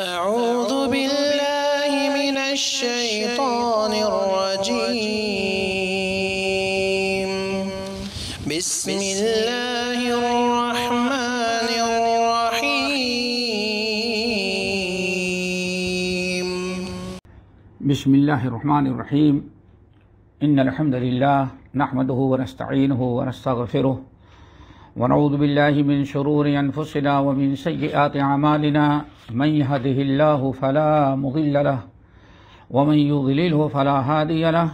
أعوذ بالله من الشيطان الرجيم بسم الله الرحمن الرحيم بسم الله الرحمن الرحيم إن الحمد لله نحمده ونستعينه ونستغفره ونعوذ بالله من شرور أنفسنا ومن سيئات أعمالنا من يهده الله فلا مضل له ومن يضلله فلا هادي له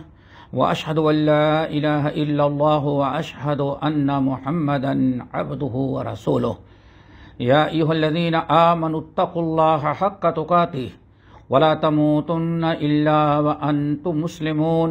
وأشهد أن لا إله إلا الله وأشهد أن محمدا عبده ورسوله يا أيها الذين آمنوا اتقوا الله حق تقاته ولا تموتن إلا وأنتم مسلمون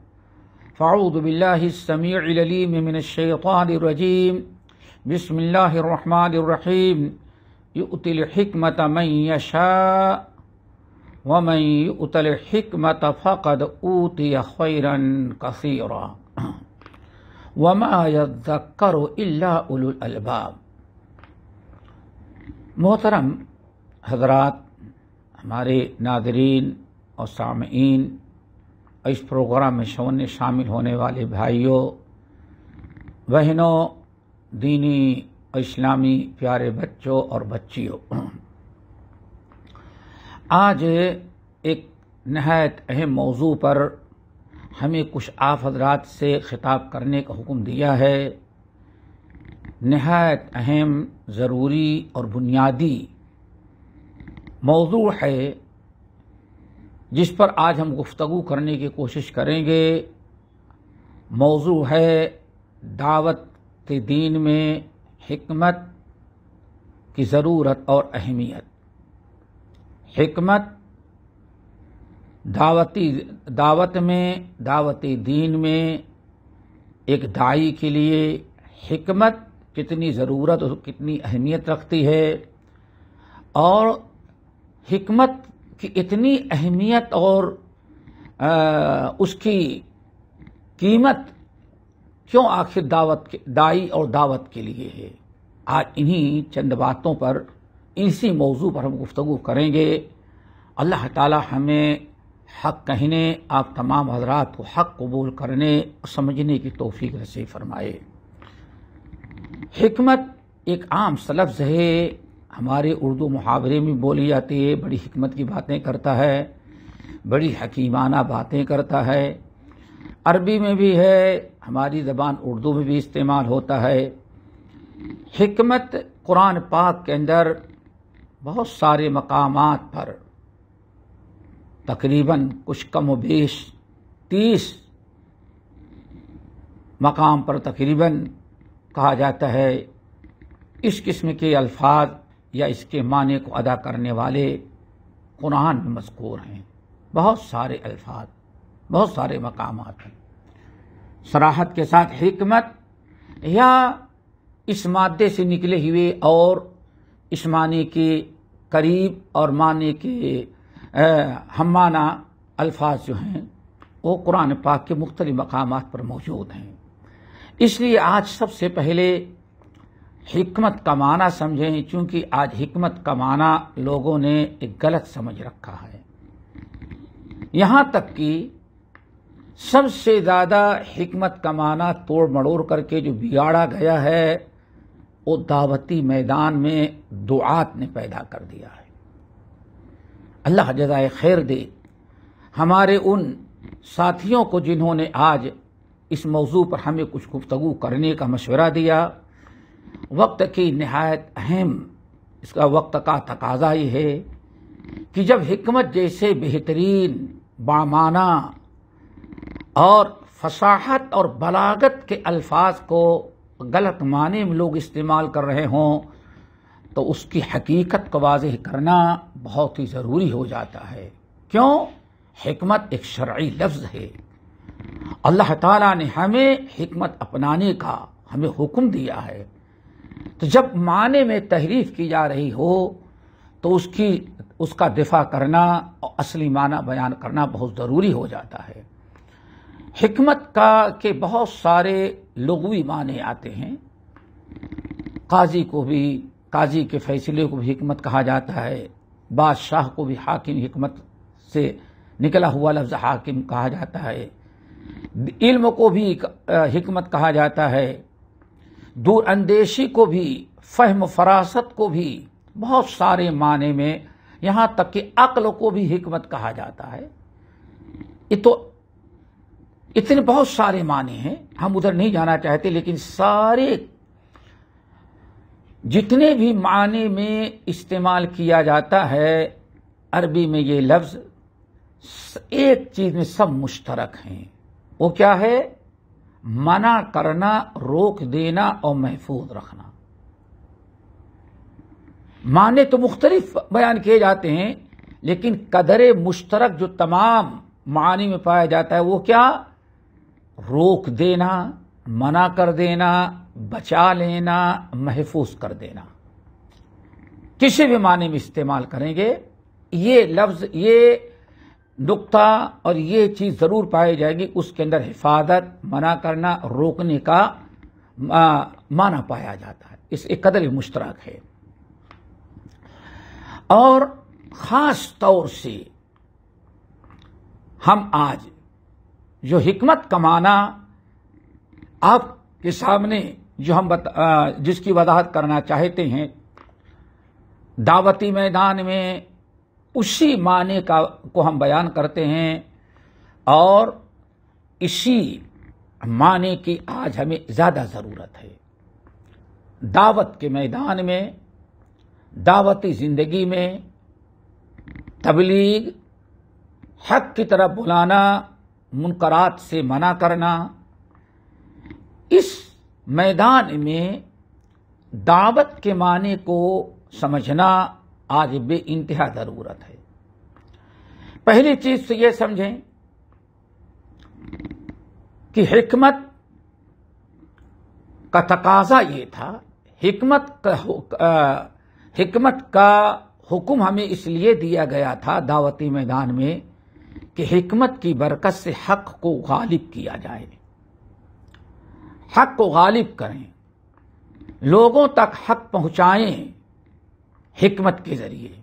فاعوذ بالله السميع العليم من الشيطان الرجيم بسم الله الرحمن الرحيم يؤتي الحكمة من يشاء ومن يؤت الحكمة فقد أوتي خيرا كثيرا وما يذكر إلا أولو الألباب محترم حضرات ہمارے ناظرین اور سامعین इस प्रोग्राम में शवन शामिल होने वाले भाइयों बहनों दीनी इस्लामी प्यारे बच्चों और बच्चियों आज एक नहायत अहम मौजू पर हमें कुछ आप हजरात से ख़िताब करने का हुक्म दिया है नहायत अहम ज़रूरी और बुनियादी मौजू है जिस पर आज हम गुफ्तु करने की कोशिश करेंगे मौजू है दावत के दीन में हमत की ज़रूरत और अहमियत हमत दावती दावत में दावती दीन में एक दाई के लिए हमत कितनी ज़रूरत और कितनी अहमियत रखती है और हमत कि इतनी अहमियत और आ, उसकी कीमत क्यों आखिर दावत के दाई और दावत के लिए है आज इन्हीं चंद बातों पर इसी मौजू पर हम गुफ्तु करेंगे अल्लाह ताला हमें हक कहने आप तमाम हजरात को हक कबूल करने और समझने की तोफ़ी रसी फरमाए हमत एक आम सलफ्ज है हमारे उर्दू मुहावरे में बोली जाती है बड़ी हमत की बातें करता है बड़ी हकीमाना बातें करता है अरबी में भी है हमारी ज़बान उर्दू में भी इस्तेमाल होता है हमत कुरान पाक के अंदर बहुत सारे मकाम पर तकरीबन कुछ कम बीस तीस मकाम पर तकरीबन कहा जाता है इस किस्म के अल्फाज या इसके माने को अदा करने वाले कुरान में मذकूर हैं बहुत सारे अल्फाज बहुत सारे मकाम हैं सराहत के साथ हमत या इस मादे से निकले हुए और इस माने के करीब और माने के हम माना अल्फाज जो हैं वो कुरान पाक के मुख्तलि मकाम पर मौजूद हैं इसलिए आज सबसे पहले हिकमत का माना समझें क्योंकि आज हिकमत का माना लोगों ने एक गलत समझ रखा है यहाँ तक कि सबसे ज़्यादा हिकमत का माना तोड़ मड़ोड़ करके जो बिगाड़ा गया है वो दावती मैदान में दुआत ने पैदा कर दिया है अल्लाह जजाय खैर दे हमारे उन साथियों को जिन्होंने आज इस मौजू पर हमें कुछ गुफ्तगु करने का मशवरा दिया वक्त की नहायत अहम इसका वक्त का तकाजा ये है कि जब हमत जैसे बेहतरीन बामाना और फसाहत और बलागत के अल्फाज को गलत माने में लोग इस्तेमाल कर रहे हों तो उसकी हकीकत को वाज करना बहुत ही ज़रूरी हो जाता है क्यों हमत एक शर्य लफ्ज़ है अल्लाह ताला ने हमें हमत अपनाने का हमें हुक्म दिया है तो जब माने में तहरीफ की जा रही हो तो उसकी उसका दिफा करना और असली माना बयान करना बहुत ज़रूरी हो जाता है हमत का के बहुत सारे लगवी माने आते हैं काजी को भी काजी के फैसले को भी हमत कहा जाता है बादशाह को भी हाकिम हमत से निकला हुआ लफ्ज़ हाकिम कहा जाता है इल्म को भी हमत कहा जाता है दूर अंदेशी को भी फहम फरासत को भी बहुत सारे माने में यहां तक कि अक्ल को भी हिकमत कहा जाता है ये तो इतने बहुत सारे माने हैं हम उधर नहीं जाना चाहते लेकिन सारे जितने भी माने में इस्तेमाल किया जाता है अरबी में ये लफ्ज़ एक चीज़ में सब मुश्तरक हैं वो क्या है मना करना रोक देना और महफूज रखना माने तो मुख्तलिफ बयान किए जाते हैं लेकिन कदर मुश्तरक जो तमाम मानी में पाया जाता है वो क्या रोक देना मना कर देना बचा लेना महफूज कर देना किसी भी माने में इस्तेमाल करेंगे ये लफ्ज़ ये नुकता और ये चीज़ ज़रूर पाई जाएगी उसके अंदर हिफाजत मना करना रोकने का आ, माना पाया जाता है इस एक कदर मुश्तरक है और ख़ास तौर से हम आज जो हिकमत कमाना आपके सामने जो हम बता जिसकी वजाहत करना चाहते हैं दावती मैदान में उसी माने का को हम बयान करते हैं और इसी माने की आज हमें ज़्यादा ज़रूरत है दावत के मैदान में दावती ज़िंदगी में तबलीग हक की तरफ बुलाना मुनकरात से मना करना इस मैदान में दावत के माने को समझना आज बे इंतहा ज़रूरत है पहली चीज़ तो यह समझें कि हमत का तकाजा ये था हिकमत का हिकमत का हुक्म हमें इसलिए दिया गया था दावती मैदान में कि हमत की बरकत से हक को गालिब किया जाए हक को गालिब करें लोगों तक हक पहुंचाएं हिकमत के जरिए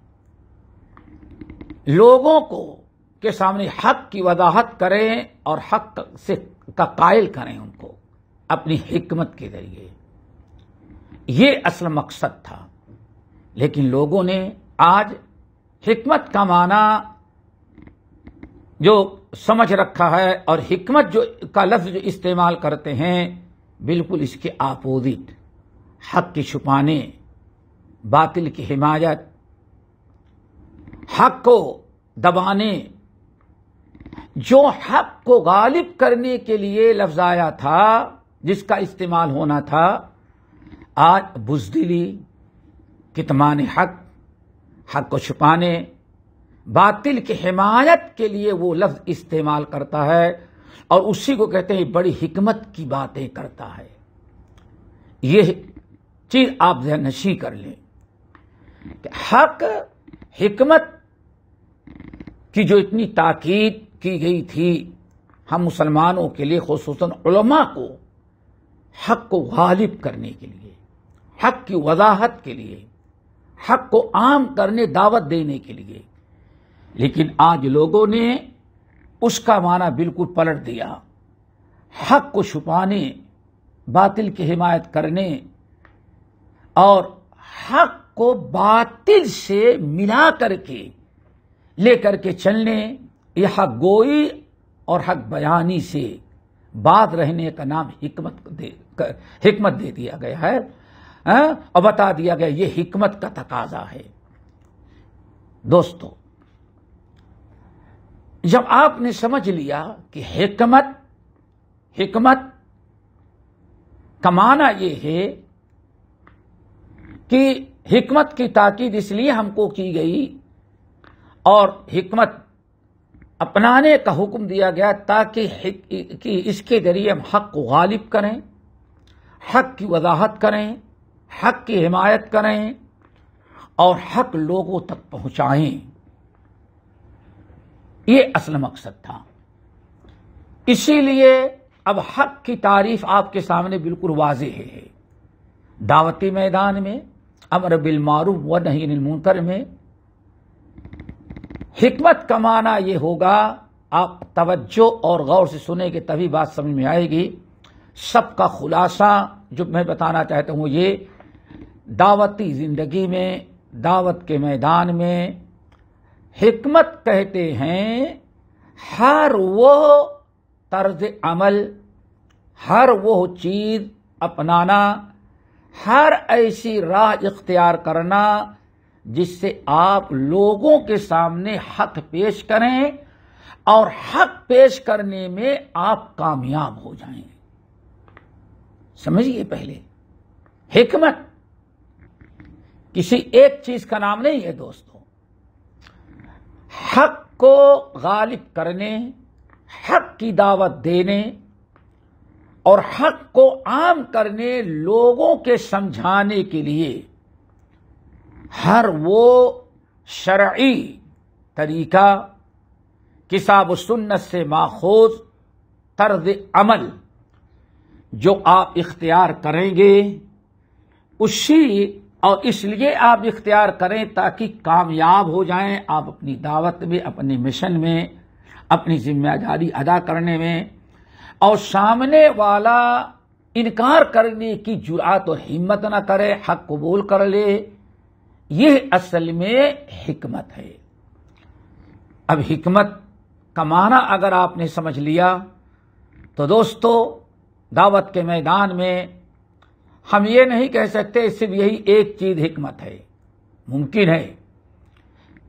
लोगों को के सामने हक की वजाहत करें और हक से का कायल करें उनको अपनी हिकमत के जरिए ये असल मकसद था लेकिन लोगों ने आज हिकमत का माना जो समझ रखा है और हिकमत जो का लफ्ज़ इस्तेमाल करते हैं बिल्कुल इसके आपोजिट हक की छुपाने बातिल की हिमायत हक को दबाने जो हक को गालिब करने के लिए लफ्ज आया था जिसका इस्तेमाल होना था आज बुजदिली कितमान हक हक को छुपाने बातिल की हिमायत के लिए वो लफ्ज इस्तेमाल करता है और उसी को कहते हैं बड़ी हिकमत की बातें करता है यह चीज आप जहनशी कर लें हक हिकमत की जो इतनी ताकीद की गई थी हम मुसलमानों के लिए खसूस को हक को गालिब करने के लिए हक की वजाहत के लिए हक को आम करने दावत देने के लिए लेकिन आज लोगों ने उसका माना बिल्कुल पलट दिया हक को छुपाने बातिल की हिमायत करने और हक को बातिल से मिला करके लेकर के चलने यह हक गोई और हक बयानी से बात रहने का नाम हिकमत दे कर, हिकमत दे दिया गया है आ? हाँ? और बता दिया गया ये हिकमत का तकाजा है दोस्तों जब आपने समझ लिया कि हिकमत हिकमत कमाना ये यह है कि हिकमत की ताकीद इसलिए हमको की गई और हिकमत अपनाने का हुक्म दिया गया ताकि कि इसके जरिए हम हक को गालिब करें हक की वजाहत करें हक की हिमायत करें और हक लोगों तक पहुंचाएं ये असल मकसद था इसीलिए अब हक की तारीफ आपके सामने बिल्कुल वाजह है दावती मैदान में अमर बिलमारूफ व नहीं मुंतर में हमत कमाना ये होगा आप तवज्जो और गौर से सुने के तभी बात समझ में आएगी सबका खुलासा जो मैं बताना चाहता हूँ ये दावती ज़िंदगी में दावत के मैदान में हमत कहते हैं हर वो तर्ज अमल हर वो चीज़ अपनाना हर ऐसी राह इख्तियार करना जिससे आप लोगों के सामने हक पेश करें और हक पेश करने में आप कामयाब हो जाएं समझिए पहले हिकमत किसी एक चीज का नाम नहीं है दोस्तों हक को गालिब करने हक की दावत देने और हक को आम करने लोगों के समझाने के लिए हर वो शरा तरीका किसाब सुन्नत से माखोज तर्ज अमल जो आप इख्तियार करेंगे उसी और इसलिए आप इख्तियार करें ताकि कामयाब हो जाएं आप अपनी दावत में अपने मिशन में अपनी जिम्मेदारी अदा करने में और सामने वाला इनकार करने की जुरात और हिम्मत ना करे हक कबूल कर ले यह असल में हिकमत है अब हिकमत का माना अगर आपने समझ लिया तो दोस्तों दावत के मैदान में हम ये नहीं कह सकते सिर्फ यही एक चीज हिकमत है मुमकिन है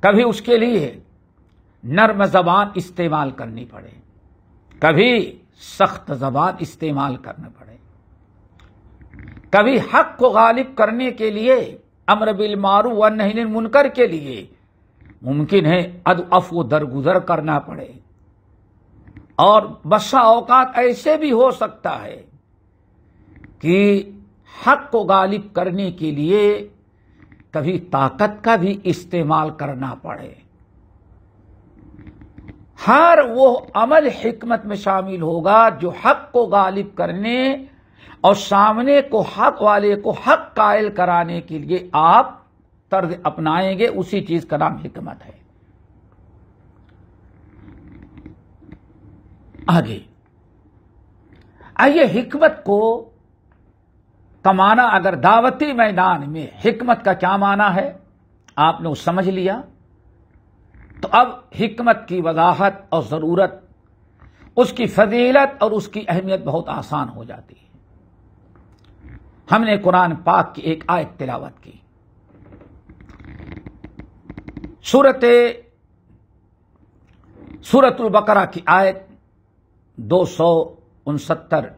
कभी उसके लिए नर्म जबान इस्तेमाल करनी पड़े कभी सख्त जबान इस्तेमाल करना पड़े कभी हक को गालिब करने के लिए अमर मारू व नहीं मुनकर के लिए मुमकिन है अद अफ दरगुजर करना पड़े और बसा औकात ऐसे भी हो सकता है कि हक को गालिब करने के लिए कभी ताकत का भी इस्तेमाल करना पड़े हर वो अमल हिकमत में शामिल होगा जो हक को गालिब करने और सामने को हक वाले को हक कायल कराने के लिए आप तर्ज अपनाएंगे उसी चीज का नाम हिकमत है आगे आइए हिकमत को कमाना अगर दावती मैदान में हिकमत का क्या माना है आपने समझ लिया तो अब हिकमत की वजाहत और ज़रूरत उसकी फजीलत और उसकी अहमियत बहुत आसान हो जाती है हमने कुरान पाक की एक आयत तिलावत की सूरत बकरा की आयत दो सौ उनसत्तर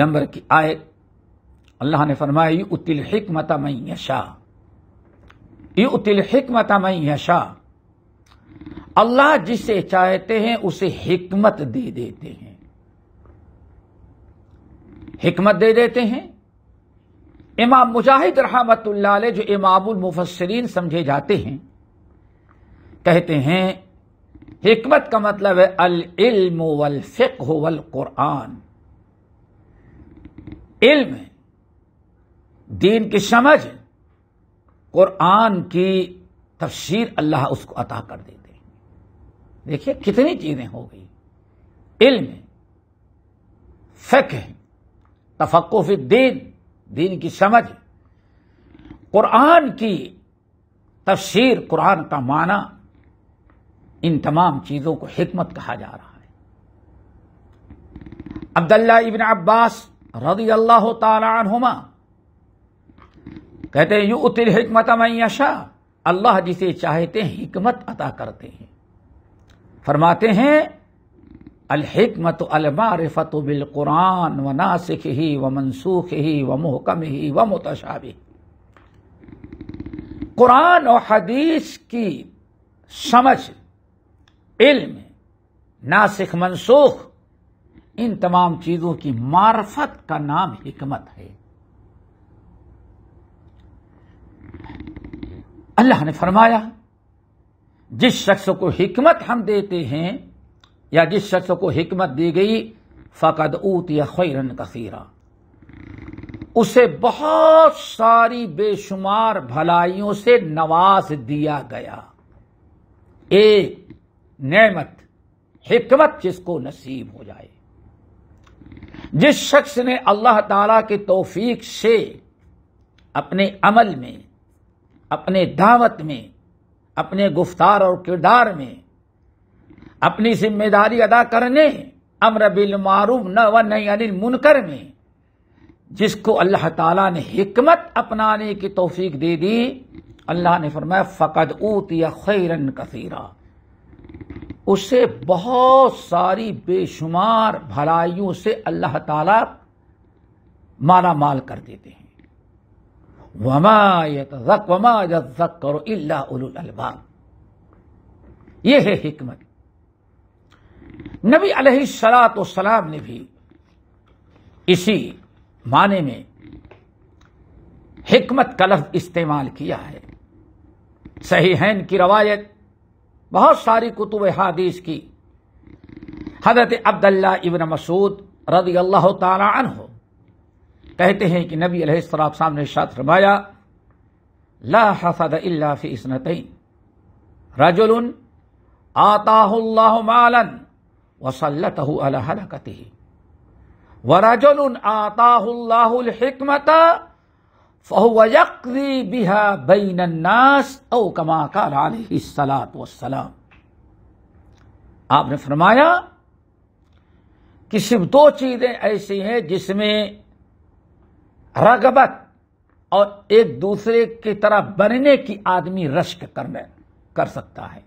नंबर की आयत अल्लाह ने फरमाई उतिल हिकमत शाह युतिल हिकमत यशा अल्लाह जिसे चाहते हैं उसे हिकमत दे देते हैं हिकमत दे देते हैं इमाम मुजाहिद रहमत जो इमामुल मुफसरीन समझे जाते हैं कहते हैं हिकमत का मतलब है अल इल्म वल फ़िक़्ह वल कुरान इल्म दीन की समझ कुरान की तफसीर अल्लाह उसको अता कर देते हैं देखिए कितनी चीज़ें हो गई इल्म है तफक्फ़ दीन दीन की समझ कुरान की तफसीर कुरान का माना इन तमाम चीज़ों को हमत कहा जा रहा है अब्दुल्ला इबन अब्बास रदी अल्लाह तुमा कहते हैं यू उतिर हमत मैशा अल्लाह जिसे चाहते हैं हमत अता करते हैं फरमाते हैं अलहमत बिल कुरान व नासिख ही व मनसूख ही व मुहकम ही व मुतशाबी कुरान और हदीस की समझ इल्म नासिख मनसूख इन तमाम चीज़ों की मार्फत का नाम हिकमत है अल्लाह ने फरमाया जिस शख्स को हिकमत हम देते हैं या जिस शख्स को हिकमत दी गई फ़कद ऊत या खैरन कसीरा उसे बहुत सारी बेशुमार भलाइयों से नवाज दिया गया एक नेमत हिकमत जिसको नसीब हो जाए जिस शख्स ने अल्लाह ताला के तौफीक से अपने अमल में अपने दावत में अपने गुफ्तार और किरदार में अपनी जिम्मेदारी अदा करने अमर बिल मारूफ न व नई अनिल मुनकर में जिसको अल्लाह ताला ने हिकमत अपनाने की तोफीक दे दी अल्लाह ने फरमाया फ़कद ऊतिया खैरन कसीरा उसे बहुत सारी बेशुमार भलाइयों से अल्लाह ताला माला माल कर देते हैं वमायक वमा करो ये है हिकमत नबी अलैहिस्सलात सलाम ने भी इसी माने में हिकमत का लफ्ज इस्तेमाल किया है सही हैन की रवायत बहुत सारी कुतुब हादीस की हजरत अब्दुल्ला इबन मसूद रदी अल्लाह तन हो कहते हैं कि नबी अलैहिस्सलाम साहब ने शात रमाया ला हसद इल्ला फी इसनतैन रजुल आताहुल्लाहु मालन वसल्लतहु अला हलकतिही व रजुल आताहुल्लाहु आपने फरमाया कि सिर्फ दो चीज़ें ऐसी हैं जिसमें रगबत और एक दूसरे की तरह बनने की आदमी रश्क करने कर सकता है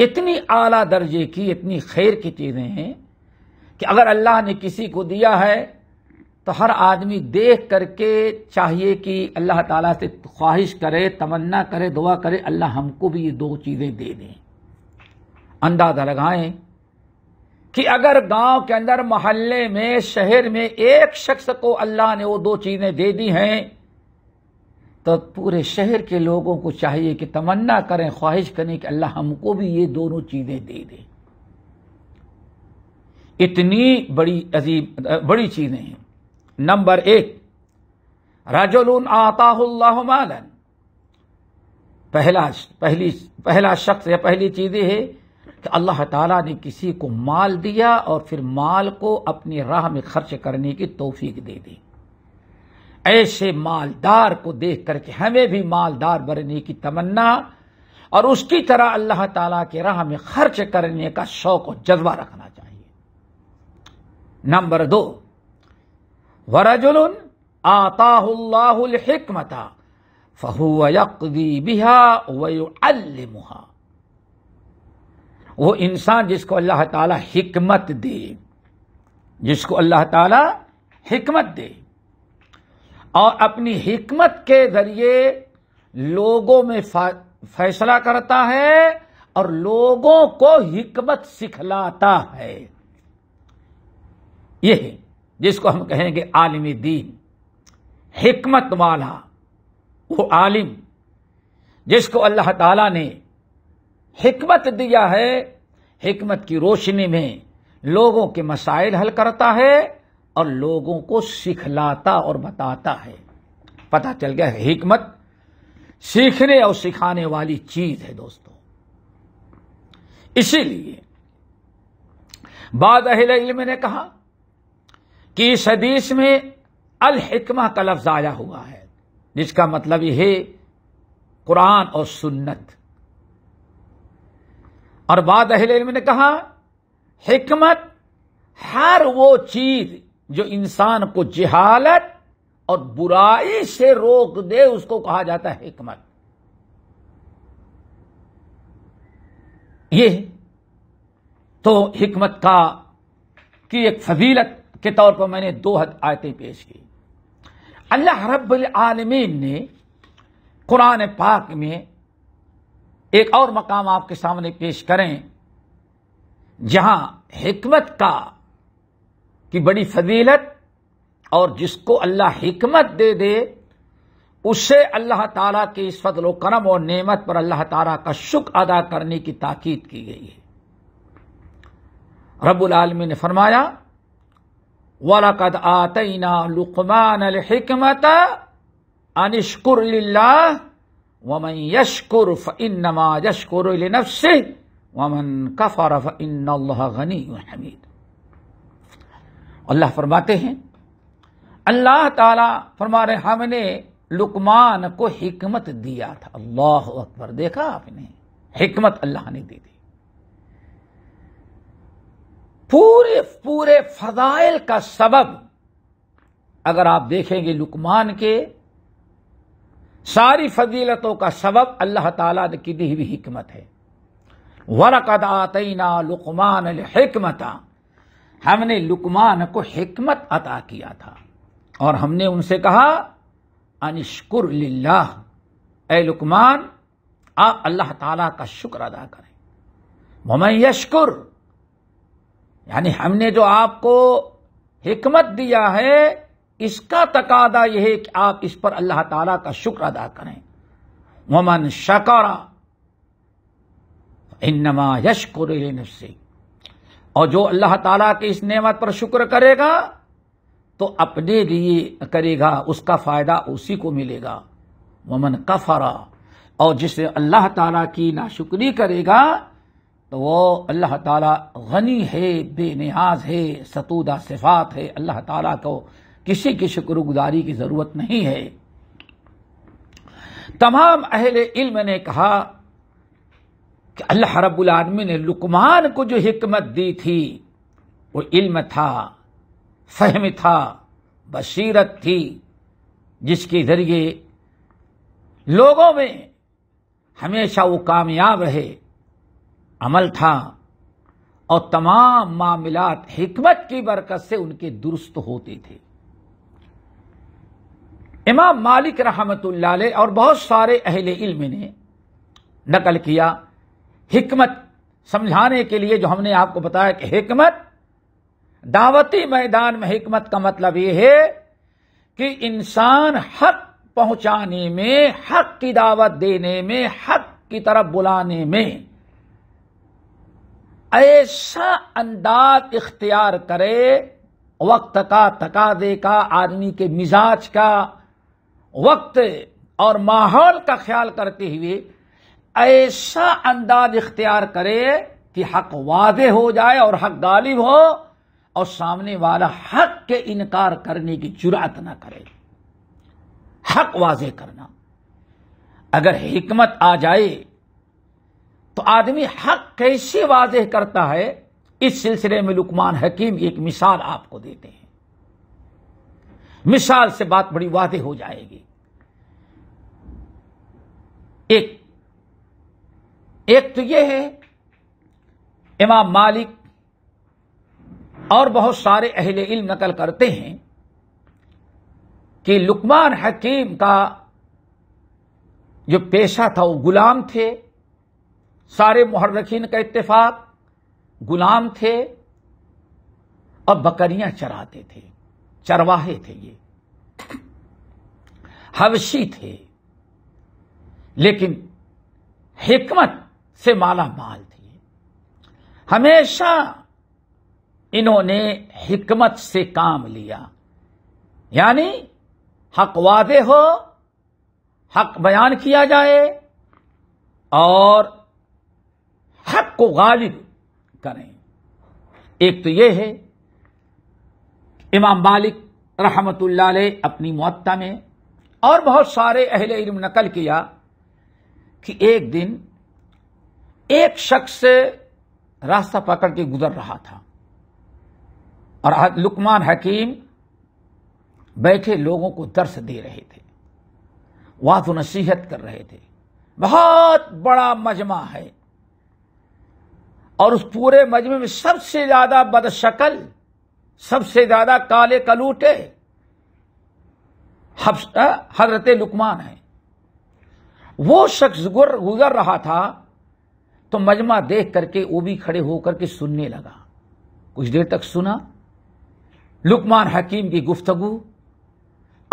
इतनी आला दर्जे की इतनी खैर की चीज़ें हैं कि अगर अल्लाह ने किसी को दिया है तो हर आदमी देख करके चाहिए कि अल्लाह ताला से ख्वाहिश करे तमन्ना करे दुआ करे अल्लाह हमको भी ये दो चीज़ें दे दें अंदाज़ा लगाएं कि अगर गांव के अंदर मोहल्ले में शहर में एक शख्स को अल्लाह ने वो दो चीज़ें दे दी हैं तो पूरे शहर के लोगों को चाहिए कि तमन्ना करें ख्वाहिश करें कि अल्लाह हमको भी ये दोनों चीज़ें दे दे इतनी बड़ी अजीब बड़ी चीज़ें हैं नंबर एक रजोल आताहल्लाहन पहला पहली पहला शख्स या पहली चीजें है कि तो अल्लाह ताला ने किसी को माल दिया और फिर माल को अपनी राह में खर्च करने की तोफीक दे दी ऐसे मालदार को देख करके हमें भी मालदार बनने की तमन्ना और उसकी तरह अल्लाह ताला के राह में खर्च करने का शौक और जज्बा रखना चाहिए नंबर दो वरजुल आताहुल्लाहुल हिकमता फहू यकदी बिहा वयुअल्लिमुहा वो इंसान जिसको अल्लाह ताला हिकमत दे जिसको अल्लाह ताला हिकमत दे और अपनी हिकमत के जरिए लोगों में फैसला करता है और लोगों को हिकमत सिखलाता है यह है जिसको हम कहेंगे आलिम दीन हिकमत वाला वो आलिम जिसको अल्लाह ताला ने हिकमत दिया है हिकमत की रोशनी में लोगों के मसाइल हल करता है और लोगों को सिखलाता और बताता है पता चल गया है हिकमत सीखने और सिखाने वाली चीज है दोस्तों इसीलिए बाद अहिल इल्म ने कहा कि इस हदीस में अल हिकमा का लफ्ज आया हुआ है जिसका मतलब यह है कुरान और सुन्नत और बाद अहल इल्म ने कहा हिकमत हर वो चीज जो इंसान को जहालत और बुराई से रोक दे उसको कहा जाता है हिकमत ये तो हिकमत का की एक फजीलत के तौर पर मैंने दो हद आयतें पेश की अल्लाह रब्बुल आलमीन ने कुरान पाक में एक और मकाम आपके सामने पेश करें जहां हिकमत का की बड़ी फजीलत और जिसको अल्लाह हिकमत दे दे उसे अल्लाह ताला के इस फजल करम और नेमत पर अल्लाह ताला का शुक्र अदा करने की ताकीद की गई है रबुल आलमी ने फरमाया वालाकद आतना लुकमान हिकमत अनिशकुर वमन यशकुर फ़िन्नमा यशकुर नफसे वमन कफ़र फ़िन गनी हमीद अल्लाह फरमाते हैं अल्लाह ताला फरमा रहे हमने लुकमान को हिकमत दिया था अल्लाह अकबर देखा आपने हिकमत अल्लाह ने दी थी पूरे पूरे फजाइल का सबब अगर आप देखेंगे लुकमान के सारी फजीलतों का सबब अल्लाह ताला की दी हुई हमत है वरकद लुकमान हमता हमने लुकमान को हमत अता किया था और हमने उनसे कहा अनिश्कुर लाह ए लुकमान आप अल्लाह ताला का शुक्र अदा करें ममय यशकुर यानी हमने जो आपको हमत दिया है इसका तकादा यह है कि आप इस पर अल्लाह ताला का शुक्र अदा करें वमन शकारा इन्नमा यशकुर और जो अल्लाह ताला के इस नेमत पर शुक्र करेगा तो अपने लिए करेगा उसका फ़ायदा उसी को मिलेगा वमन कफरा और जिसे अल्लाह ताला की नाशुक्री करेगा तो वो अल्लाह ताला गनी है बेनियाज है सतूदा सिफात है अल्लाह ताला को किसी की शुक्रगुजारी की ज़रूरत नहीं है तमाम अहल इल्म ने कहा कि अल्लाह आदमी ने लुकमान को जो हिकमत दी थी वो इल्म था फहम था बशीरत थी जिसके ज़रिए लोगों में हमेशा वो कामयाब रहे अमल था और तमाम मामलात हमत की बरकत से उनके दुरुस्त होते थे इमाम मालिक रहमत और बहुत सारे अहले इल्म ने नकल किया हमत समझाने के लिए जो हमने आपको बताया कि हमत दावती मैदान में हमत का मतलब ये है कि इंसान हक पहुंचाने में हक की दावत देने में हक की तरफ बुलाने में ऐसा अंदाज इख्तियार करे वक्त का तकादे का आदमी के मिजाज का वक्त और माहौल का ख्याल करते हुए ऐसा अंदाज इख्तियार करे कि हक वादे हो जाए और हक गालिब हो और सामने वाला हक के इनकार करने की जुरात ना करे हक वाज करना अगर हिकमत आ जाए तो आदमी हक कैसे वाजे करता है इस सिलसिले में लुकमान हकीम एक मिसाल आपको देते हैं मिसाल से बात बड़ी वादे हो जाएगी एक एक तो यह है इमाम मालिक और बहुत सारे अहले इल्म नकल करते हैं कि लुकमान हकीम का जो पेशा था वो गुलाम थे सारे मुहर्रखीन का इत्तेफाक गुलाम थे और बकरियां चराते थे चरवाहे थे ये हवशी थे लेकिन हिकमत से माला माल थे हमेशा इन्होंने हिकमत से काम लिया यानी हक वादे हो हक बयान किया जाए और हक को गालिब करें एक तो यह है इमाम मालिक रहमतुल्ला अपनी मुत्ता में और बहुत सारे अहल इल्म नकल किया कि एक दिन एक शख्स से रास्ता पकड़ के गुजर रहा था और लुकमान हकीम बैठे लोगों को दर्श दे रहे थे वात नसीहत कर रहे थे बहुत बड़ा मजमा है और उस पूरे मजमे में सबसे ज्यादा बदशकल सबसे ज्यादा काले कलूटे हजरत लुकमान हैं वो शख्स गुर गुजर रहा था तो मजमा देख करके वो भी खड़े होकर के सुनने लगा कुछ देर तक सुना लुकमान हकीम की गुफ्तगु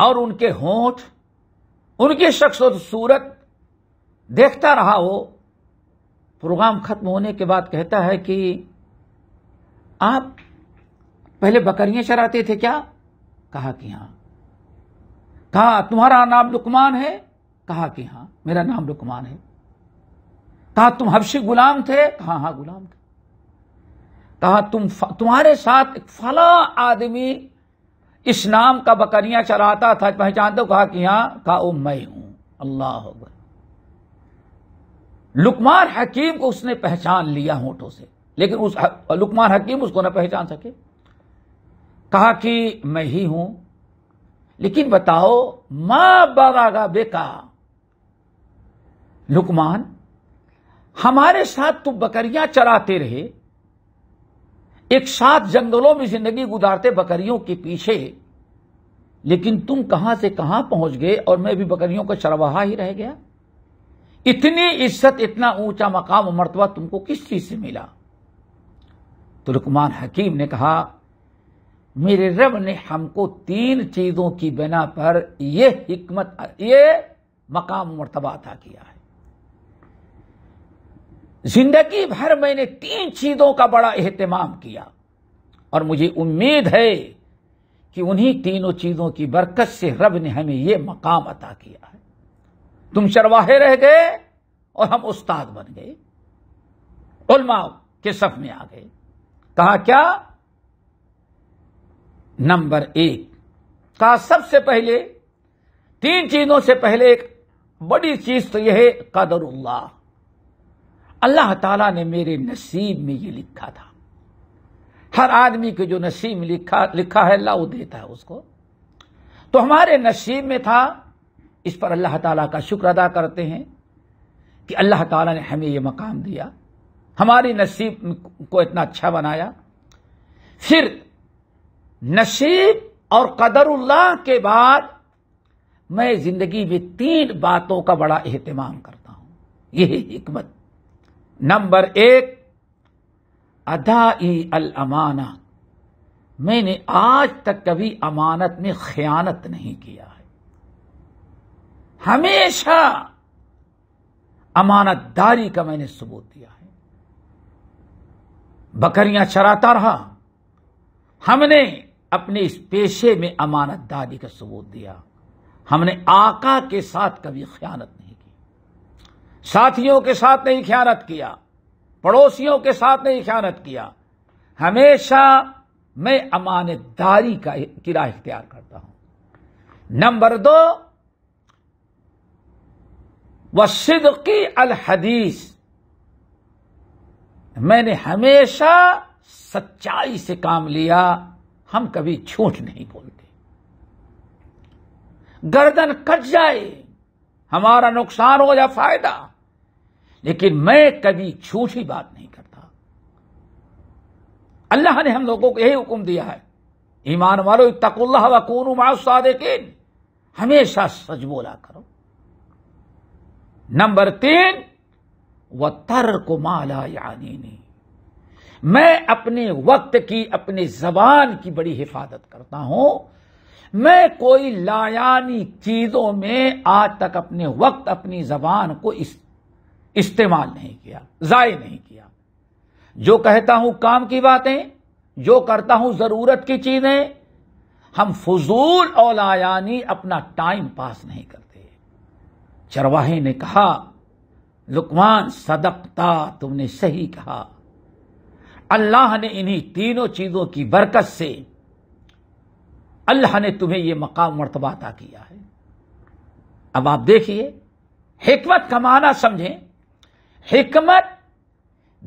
और उनके होठ उनके शख्स और सूरत देखता रहा वो प्रोग्राम खत्म होने के बाद कहता है कि आप पहले बकरियां चराते थे क्या कहा कि हाँ कहा तुम्हारा नाम लुकमान है कहा कि हाँ मेरा नाम लुकमान है कहा तुम हबशी गुलाम थे कहा हाँ गुलाम थे कहा तुम तुम्हारे साथ एक फला आदमी इस नाम का बकरियां चराता था पहचान दो कहा कि हाँ कहा ओ मैं हूं अल्लाह लुकमान हकीम को उसने पहचान लिया होठों से लेकिन उस लुकमान हकीम उसको ना पहचान सके कहा कि मैं ही हूं लेकिन बताओ मां बाबागा बेका लुकमान हमारे साथ तू बकरियां चराते रहे एक साथ जंगलों में जिंदगी गुजारते बकरियों के पीछे लेकिन तुम कहां से कहां पहुंच गए और मैं भी बकरियों का चरवाहा ही रह गया इतनी इज्जत इतना ऊंचा मकाम मरतबा तुमको किस चीज से मिला तो रुकमान हकीम ने कहा मेरे रब ने हमको तीन चीज़ों की बिना पर यह हिकमत ये मकाम मरतबा अदा किया है जिंदगी भर मैंने तीन चीज़ों का बड़ा एहतमाम किया और मुझे उम्मीद है कि उन्हीं तीनों चीज़ों की बरकत से रब ने हमें यह मकाम अता किया है तुम चरवाहे रह गए और हम उस्ताद बन गए उलमा के सफ में आ गए कहा क्या नंबर एक का सबसे पहले तीन चीजों से पहले एक बड़ी चीज तो यह है कदरुल्लाह अल्लाह ताला ने मेरे नसीब में ये लिखा था हर आदमी के जो नसीब लिखा लिखा है अल्लाह वो देता है उसको तो हमारे नसीब में था इस पर अल्लाह ताला का शुक्र अदा करते हैं कि अल्लाह ताला ने हमें ये मकाम दिया हमारी नसीब को इतना अच्छा बनाया फिर नसीब और कदरुल्लाह के बाद मैं जिंदगी में तीन बातों का बड़ा एहतमाम करता हूं यही हिकमत नंबर एक अदाई अल अमाना मैंने आज तक कभी अमानत में खयानत नहीं किया है हमेशा अमानतदारी का मैंने सबूत दिया है बकरियां चराता रहा हमने अपने इस पेशे में अमानतदारी का सबूत दिया हमने आका के साथ कभी ख्यानत नहीं की साथियों के साथ नहीं ख्यानत किया पड़ोसियों के साथ नहीं ख्यानत किया हमेशा मैं अमानतदारी का किरा इख्तियार करता हूं नंबर दो वसिद की अलहदीस मैंने हमेशा सच्चाई से काम लिया हम कभी झूठ नहीं बोलते गर्दन कट जाए हमारा नुकसान हो या फायदा लेकिन मैं कभी झूठी बात नहीं करता अल्लाह ने हम लोगों को यही हुक्म दिया है ईमान वालो तकुल्ला वकून सादिकीन हमेशा सच बोला करो नंबर तीन व तर्क माला यानी नहीं मैं अपने वक्त की अपने जबान की बड़ी हिफाजत करता हूं मैं कोई लायानी चीजों में आज तक अपने वक्त अपनी जबान को इस, इस्तेमाल नहीं किया जाय नहीं किया जो कहता हूं काम की बातें जो करता हूं जरूरत की चीजें हम फजूल और लायानी अपना टाइम पास नहीं करते चरवाहे ने कहा लुकमान सदकता तुमने सही कहा अल्लाह ने इन्हीं तीनों चीज़ों की बरकत से अल्लाह ने तुम्हें यह मकाम मरतबा किया है अब आप देखिए हमत का माना समझें हमत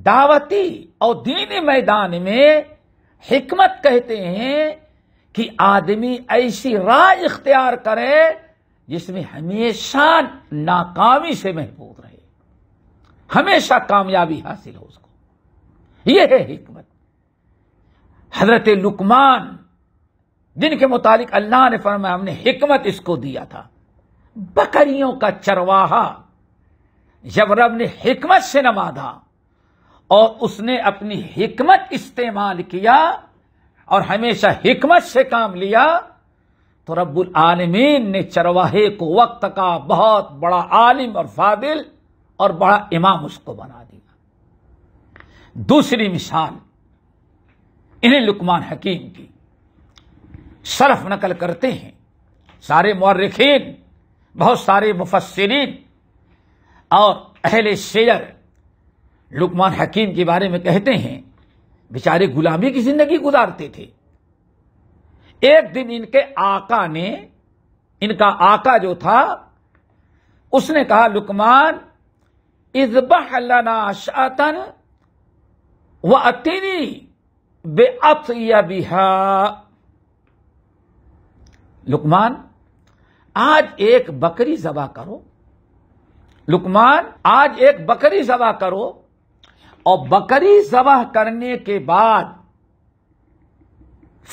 दावती और दीनी मैदान में हमत कहते हैं कि आदमी ऐसी राय इख्तियार करे जिसमें हमेशा नाकामी से महफूज रहे हमेशा कामयाबी हासिल हो उसको ये है हिकमत हजरत लुकमान जिनके मुतालिक अल्लाह ने फरमाया हमने हिकमत इसको दिया था बकरियों का चरवाहा जब रब ने हिकमत से नवादा और उसने अपनी हिकमत इस्तेमाल किया और हमेशा हिकमत से काम लिया तो रब्बुल आलमीन ने चरवाहे को वक्त का बहुत बड़ा आलिम और फादिल और बड़ा इमाम उसको बना दिया दूसरी मिसाल इन्हें लुकमान हकीम की सरफ नकल करते हैं सारे मौरखीन बहुत सारे मुफसरीन और अहल शेयर लुकमान हकीम के बारे में कहते हैं बेचारे गुलामी की जिंदगी गुजारते थे एक दिन इनके आका ने इनका आका जो था उसने कहा लुकमान इजबा लना शातन वह अतीनी बेअत या बिहा लुकमान आज एक बकरी जबा करो लुकमान आज एक बकरी जबा करो और बकरी जबा करने के बाद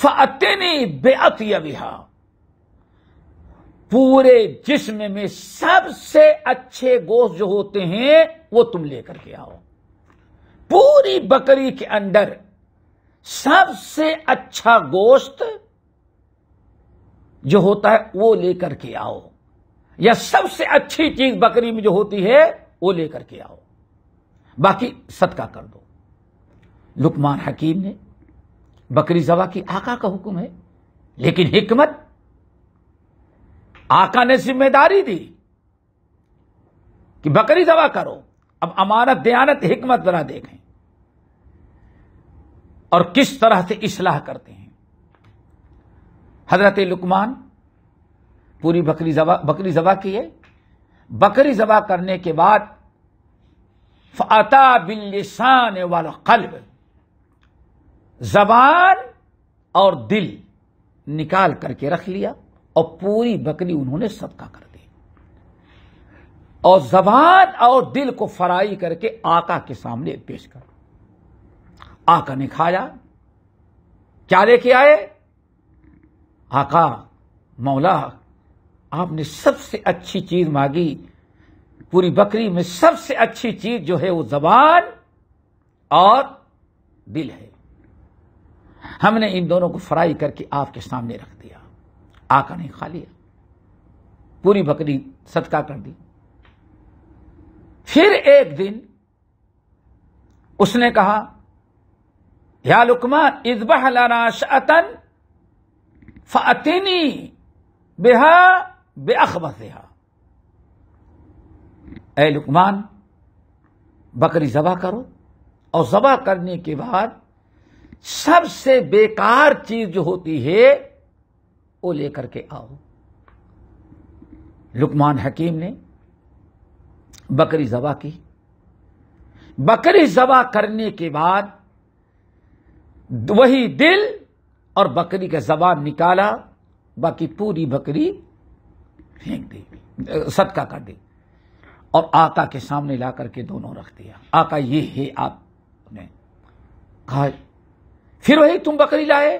फतेनी बेअत यहा पूरे जिस्म में सबसे अच्छे गोश्त जो होते हैं वो तुम लेकर के आओ पूरी बकरी के अंदर सबसे अच्छा गोश्त जो होता है वो लेकर के आओ या सबसे अच्छी चीज बकरी में जो होती है वो लेकर के आओ बाकी सदका कर दो लुकमान हकीम ने बकरी जवा की आका का हुक्म है लेकिन हिकमत आका ने जिम्मेदारी दी कि बकरी जवा करो अब अमानत दयानत हिकमत जरा देखें और किस तरह से इसलाह करते हैं हजरत लुकमान पूरी बकरी जबा बकरी जबा की है बकरी जबा करने के बाद फता बिल्लिसान वाल कल्ब जबान और दिल निकाल करके रख लिया और पूरी बकरी उन्होंने सदका कर और जबान और दिल को फराई करके आका के सामने पेश कर आका ने खाया क्या लेके आए आका मौला आपने सबसे अच्छी चीज मांगी पूरी बकरी में सबसे अच्छी चीज जो है वो जबान और दिल है हमने इन दोनों को फ्राई करके आपके सामने रख दिया आका ने खा लिया पूरी बकरी सदका कर दी फिर एक दिन उसने कहा या लुकमान इजबह लाना शतन फ़ातिनी बेहा बेअखबसेहा ए लुकमान बकरी जबा करो और जबा करने के बाद सबसे बेकार चीज जो होती है वो लेकर के आओ लुकमान हकीम ने बकरी जबा की बकरी जबा करने के बाद वही दिल और बकरी का जबान निकाला बाकी पूरी बकरी फेंक दी सदका कर दी और आका के सामने ला करके दोनों रख दिया आका ये है आपने कहा फिर वही तुम बकरी लाए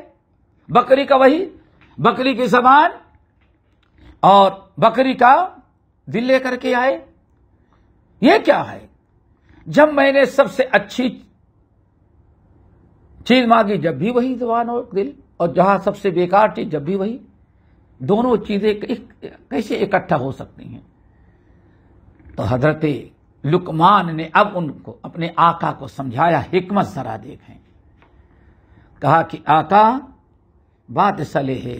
बकरी का वही बकरी की जबान और बकरी का दिल लेकर के आए ये क्या है जब मैंने सबसे अच्छी चीज मांगी जब भी वही जबान और दिल और जहां सबसे बेकार चीज जब भी वही दोनों चीजें कैसे इकट्ठा हो सकती हैं तो हजरत लुकमान ने अब उनको अपने आका को समझाया हिकमत जरा देखें कहा कि आका बात सले है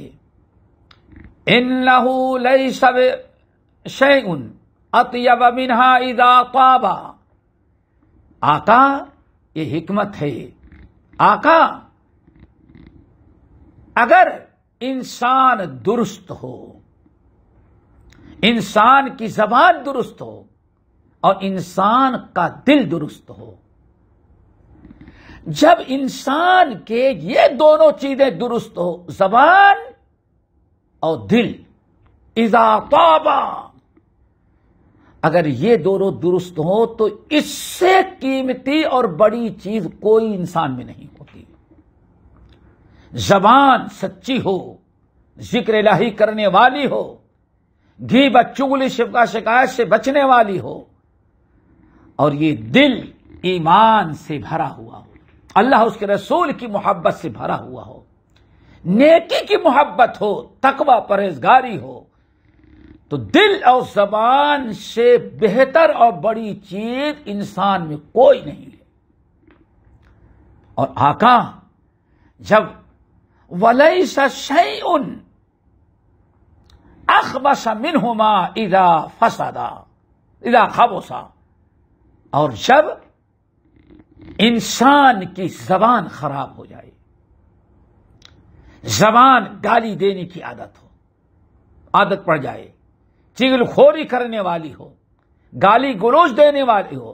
इन लहू लई सब शे उन अतयब मिनहा इदा ताबा आका ये हिकमत है आका अगर इंसान दुरुस्त हो इंसान की जबान दुरुस्त हो और इंसान का दिल दुरुस्त हो जब इंसान के ये दोनों चीजें दुरुस्त हो जबान और दिल इजाताबा अगर ये दोनों दुरुस्त हो तो इससे कीमती और बड़ी चीज कोई इंसान में नहीं होती जबान सच्ची हो जिक्र लाही करने वाली हो घी बच्चुगली का शिकायत से बचने वाली हो और ये दिल ईमान से भरा हुआ हो अल्लाह उसके रसूल की मोहब्बत से भरा हुआ हो नेकी की मोहब्बत हो तकवा परहेजगारी हो तो दिल और जबान से बेहतर और बड़ी चीज इंसान में कोई नहीं है और आका जब वलई सही उन अखबस मिन हुमा इदा फसादा इदा खबोसा और जब इंसान की जबान खराब हो जाए जबान गाली देने की आदत हो आदत पड़ जाए चिगलखोरी करने वाली हो गाली गलोज देने वाली हो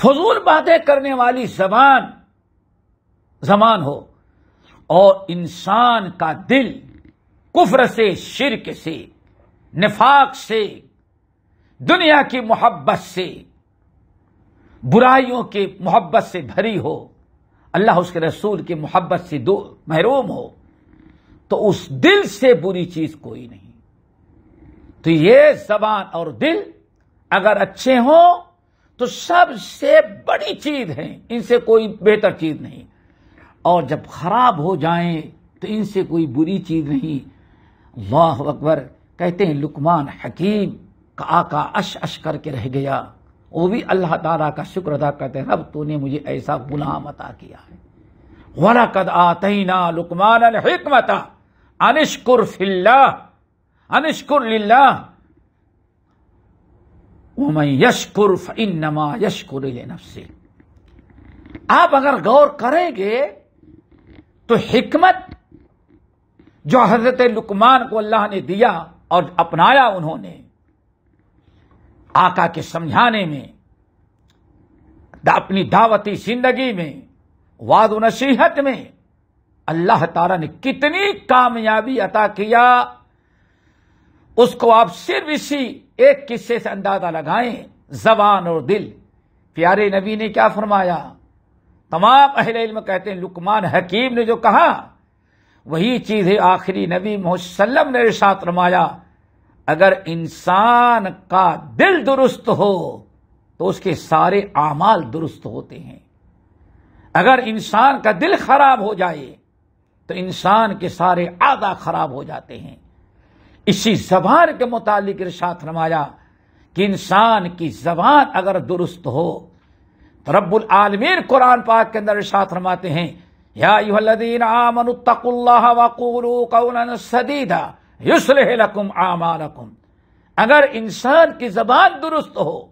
फजूल बातें करने वाली जबान जबान हो और इंसान का दिल कुफर से शिरक से निफाक से दुनिया की मोहब्बत से बुराइयों के मोहब्बत से भरी हो अल्लाह उसके रसूल की मोहब्बत से दो महरूम हो तो उस दिल से बुरी चीज कोई नहीं तो ये जबान और दिल अगर अच्छे हों तो सबसे बड़ी चीज है इनसे कोई बेहतर चीज नहीं और जब खराब हो जाए तो इनसे कोई बुरी चीज नहीं अल्लाह अकबर कहते हैं लुकमान हकीम का आका अश अश करके रह गया वो भी अल्लाह तला का शुक्र अदा करते हैं रब तूने मुझे ऐसा गुलाम अता किया है वरकद आतना लुकमान हमता अनिश अनशकुर लिल्ला यशकुर नमा यशकुर आप अगर गौर करेंगे तो हिकमत जो हजरत लुकमान को अल्लाह ने दिया और अपनाया उन्होंने आका के समझाने में दा अपनी दावती जिंदगी में वाद नसीहत में अल्लाह तारा ने कितनी कामयाबी अता किया उसको आप सिर्फ इसी एक किस्से से अंदाजा लगाएं जबान और दिल प्यारे नबी ने क्या फरमाया तमाम अहिल इल्म कहते हैं लुकमान हकीम ने जो कहा वही चीज़ है आखिरी नबी मोहम्मद ने रिशात फरमाया अगर इंसान का दिल दुरुस्त हो तो उसके सारे आमाल दुरुस्त होते हैं अगर इंसान का दिल खराब हो जाए तो इंसान के सारे आदा खराब हो जाते हैं इसी जबान के मुतालिक इर्शात फरमाया कि इंसान की जबान अगर दुरुस्त हो तो रब्बुल आलमीन कुरान पाक के अंदर इर्शात फरमाते हैं या युहदीन आमनुतकुल्लाह कौलन सदीदा लकुम आमालकुम अगर इंसान की जबान दुरुस्त हो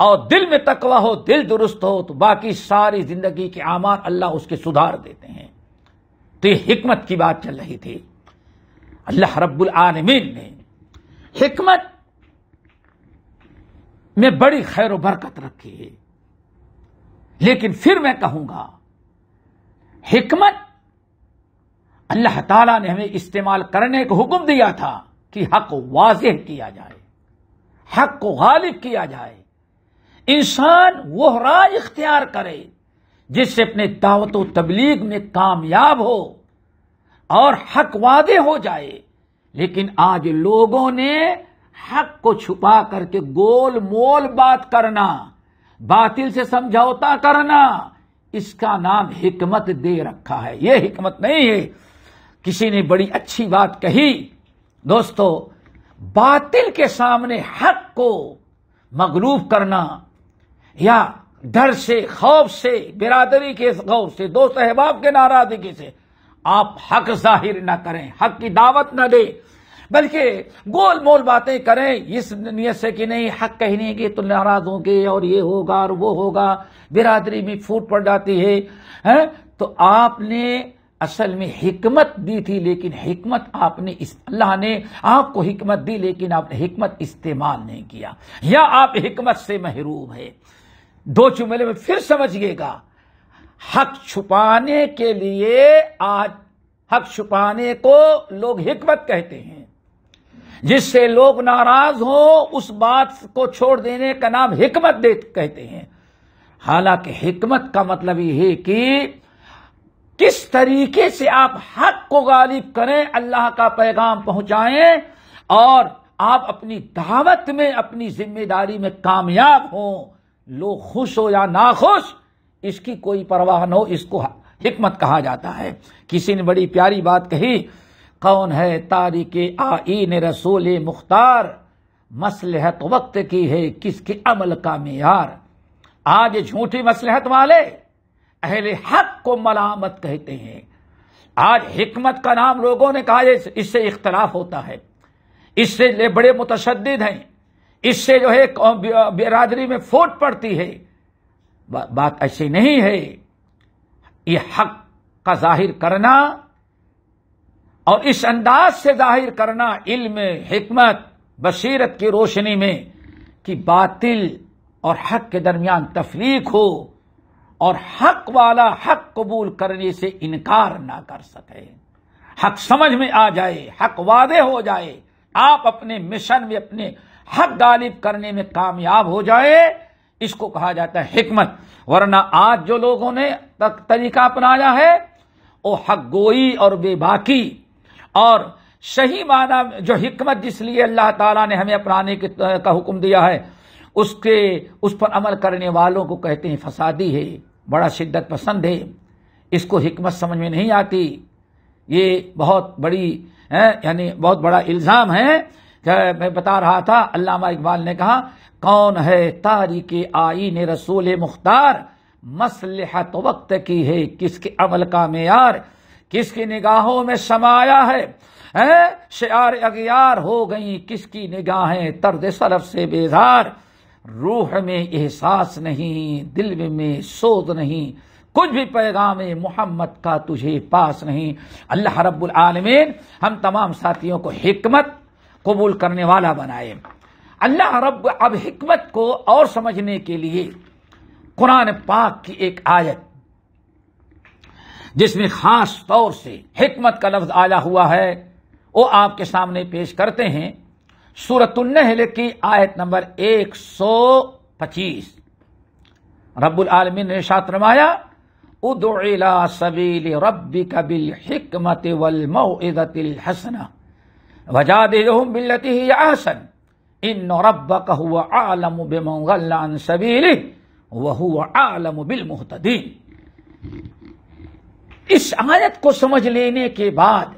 और दिल में तकवा हो दिल दुरुस्त हो तो बाकी सारी जिंदगी के आमान अल्लाह उसके सुधार देते हैं तो ये हिकमत की बात चल रही थी अल्लाह रब्बुल आलमीन ने हिकमत में बड़ी खैर बरकत रखी है लेकिन फिर मैं कहूंगा हिकमत अल्लाह ताला ने हमें इस्तेमाल करने का हुक्म दिया था कि हक वाजह किया जाए हक को गालिब किया जाए इंसान वह राय इख्तियार करे जिससे अपने दावत तबलीग में कामयाब हो और हक वादे हो जाए लेकिन आज लोगों ने हक को छुपा करके गोल मोल बात करना बातिल से समझौता करना इसका नाम हिकमत दे रखा है यह हिकमत नहीं है किसी ने बड़ी अच्छी बात कही दोस्तों बातिल के सामने हक को मगलूब करना या डर से खौफ से बिरादरी के खौफ से दोस्त अहबाब के नाराजगी से आप हक जाहिर ना करें हक की दावत ना दें बल्कि गोल मोल बातें करें इस नीयत से कि नहीं हक कहने तो नाराज होंगे और ये होगा और वो होगा बिरादरी में फूट पड़ जाती है, है? तो आपने असल में हिकमत दी थी लेकिन हिकमत आपने इस अल्लाह ने आपको हिकमत दी लेकिन आपने हिकमत इस्तेमाल नहीं किया या आप हिकमत से महरूम है दो चुमले में फिर समझिएगा हक छुपाने के लिए आज हक छुपाने को लोग हिकमत कहते हैं जिससे लोग नाराज हो उस बात को छोड़ देने का नाम हिकमत दे कहते हैं हालांकि हिकमत का मतलब यह है कि किस तरीके से आप हक को गालिब करें अल्लाह का पैगाम पहुंचाएं और आप अपनी दावत में अपनी जिम्मेदारी में कामयाब हों लोग खुश हो या नाखुश इसकी कोई परवाह न हो इसको हिकमत कहा जाता है किसी ने बड़ी प्यारी बात कही कौन है तारिक आईन रसूल मुख्तार मसलहत वक्त की है किसके अमल का मैार आज झूठी मसलहत वाले अहले हक को मलामत कहते हैं आज हिकमत का नाम लोगों ने कहा इससे इख्तलाफ होता है इससे बड़े मुतशद हैं इससे जो है बिरादरी में फूट पड़ती है बा, बात ऐसी नहीं है ये हक का जाहिर करना और इस अंदाज से जाहिर करना इल्म हिकमत बसीरत की रोशनी में कि बातिल और हक के दरमियान तफरीक हो और हक वाला हक कबूल करने से इनकार ना कर सके हक समझ में आ जाए हक वादे हो जाए आप अपने मिशन में अपने हक गालिब करने में कामयाब हो जाए इसको कहा जाता है हिकमत वरना आज जो लोगों ने तक तरीका अपनाया है वो हक गोई और बेबाकी और सही माना जो हिकमत जिसलिए अल्लाह ताला ने हमें अपनाने के, का हुक्म दिया है उसके उस पर अमल करने वालों को कहते हैं फसादी है बड़ा शिद्दत पसंद है इसको हिकमत समझ में नहीं आती ये बहुत बड़ी यानी बहुत बड़ा इल्ज़ाम है मैं बता रहा था अल्लामा इकबाल ने कहा कौन है तारीख आईन रसूल मुख्तार मसलहत वक्त की है किसके अमल का मैार किसकी निगाहों में समाया है शार अगियार हो गई किसकी निगाहें तर्द सलफ से बेजार रूह में एहसास नहीं दिल में सोद नहीं कुछ भी पैगाम मोहम्मद का तुझे पास नहीं अल्लाह रब्बुल आलमीन हम तमाम साथियों को हिकमत कबूल करने वाला बनाए अल्लाह रब अब हमत को और समझने के लिए कुरान पाक की एक आयत जिसमें खास तौर से हमत का लफ्ज आया हुआ है वो आपके सामने पेश करते हैं नहल की आयत नंबर एक सौ पच्चीस रबुल आलमी ने शात्रमाया उदला सबील रबी कबिल हमत वल मौदतिल हसना दे बिल्लती आसन इन रब्बक हुआ आलम बेमान सबीरी वह आलम बिल मुहतदीन इस आयत को समझ लेने के बाद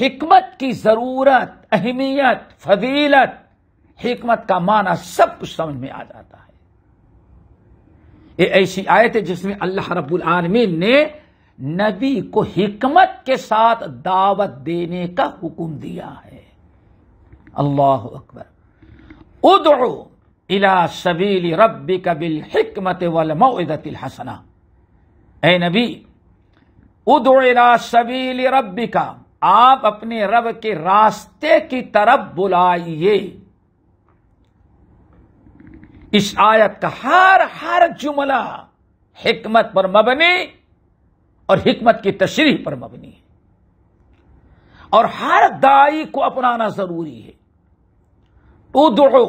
हिकमत की ज़रूरत अहमियत फजीलत हिकमत का माना सब कुछ समझ में आ जाता है ये ऐसी आयत है जिसमें अल्लाह रब्बुल आलमीन ने नबी को हिकमत के साथ दावत देने का हुक्म दिया है अल्लाह अकबर उदो इला सबील रब्बी कबिल हिकमत वल मोदत हसना ए नबी उदो इला सबील रब्बी का आप अपने रब के रास्ते की तरफ बुलाइए इस आयत का हर हर जुमला हिकमत पर मबनी और हिकमत की तशरी पर मबनी है और हर दाई को अपनाना जरूरी है उदो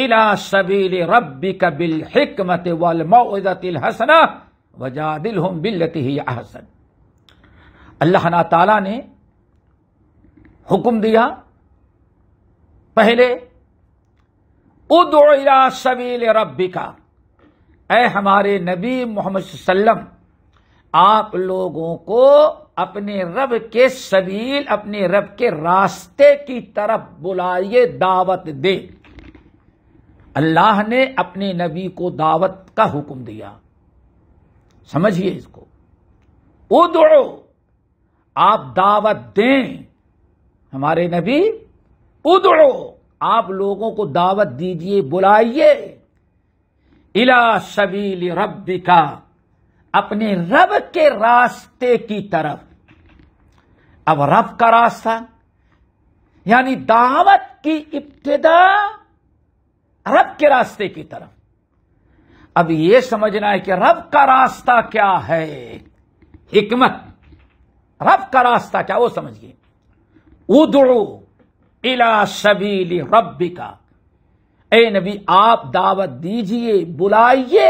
इला सबील रबी कबिल हिकमत वलमतिल हसना वजादिल हम बिल्लती ही हसन अल्लाह ताला ने हुक्म दिया पहले उदो इला सबील रब्बी का ए हमारे नबी मोहम्मद सल्लम आप लोगों को अपने रब के सबील अपने रब के रास्ते की तरफ बुलाइए दावत दे अल्लाह ने अपने नबी को दावत का हुक्म दिया समझिए इसको उदड़ो आप दावत दें हमारे नबी उदड़ो आप लोगों को दावत दीजिए बुलाइए इला सबील रब का अपने रब के रास्ते की तरफ अब रब का रास्ता यानी दावत की इब्तदा रब के रास्ते की तरफ अब यह समझना है कि रब का रास्ता क्या है हिकमत रब का रास्ता क्या वो समझिए उदड़ो इला शबील रब का ए नबी आप दावत दीजिए बुलाइए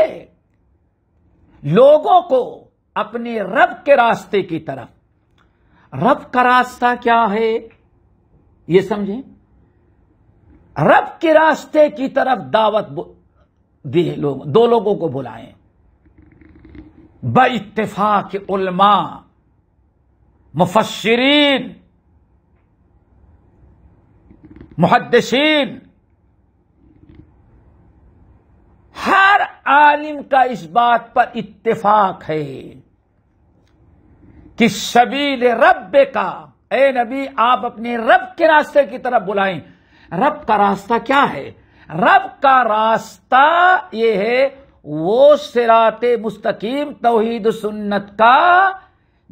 लोगों को अपने रब के रास्ते की तरफ रब का रास्ता क्या है ये समझें रब के रास्ते की तरफ दावत है लोग दो लोगों को बुलाएं ब इतफाक उलमा मुफसरीन मुहदसिन हर आलिम का इस बात पर इत्तेफाक है कि शबील रब का ए नबी आप अपने रब के रास्ते की तरफ बुलाएं रब का रास्ता क्या है रब का रास्ता ये है वो सिरात मुस्तकीम तोहीद सुन्नत का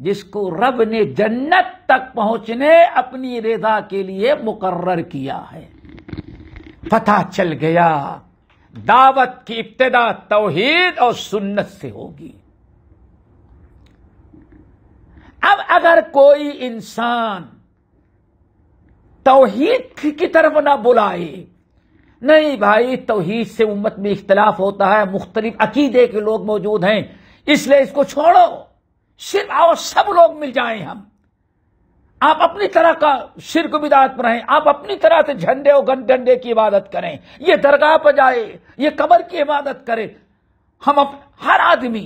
जिसको रब ने जन्नत तक पहुंचने अपनी रेजा के लिए मुकर्र किया है पता चल गया दावत की इब्तदा तोहीद और सुन्नत से होगी अब अगर कोई इंसान तोहीद की तरफ ना बुलाए नहीं भाई तोहीद से उम्मत में इख्तलाफ होता है मुख्तलिफ अकीदे के लोग मौजूद हैं इसलिए इसको छोड़ो सिर्फ आओ सब लोग मिल जाए हम आप अपनी तरह का शिरक बिदात पर रहें आप अपनी तरह से झंडे और गन डंडे की इबादत करें ये दरगाह पर जाए ये कबर की इबादत करें हम अप, हर आदमी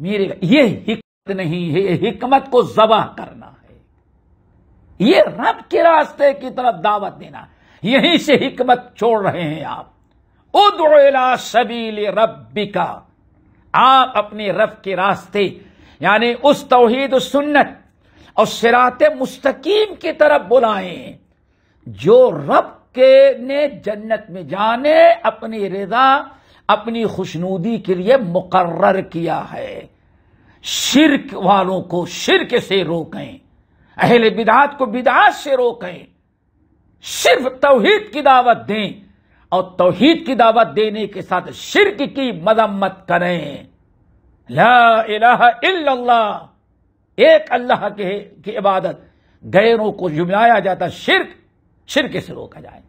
मेरे ये नहीं है हिकमत को जबा करना है ये रब के रास्ते की तरफ दावत देना यहीं से हिकमत छोड़ रहे हैं आप उदोला सबील रबी का आप अपने रब के रास्ते यानी उस तोहहीद सुन्नत और सिरात मुस्तकीम की तरफ बुलाएं जो रब के ने जन्नत में जाने अपनी रजा अपनी खुशनूदी के लिए मुकर्र किया है शिरक वालों को शिरक से रोकें अहल बिदात को बिदात से रोकें सिर्फ तोहीद की दावत दें और तोहीद की दावत देने के साथ शिरक की मदम्मत करें ला इलाहा इल्लल्लाह एक अल्लाह के की इबादत गैरों को जुमलाया जाता शिरक शिरक से रोका जाए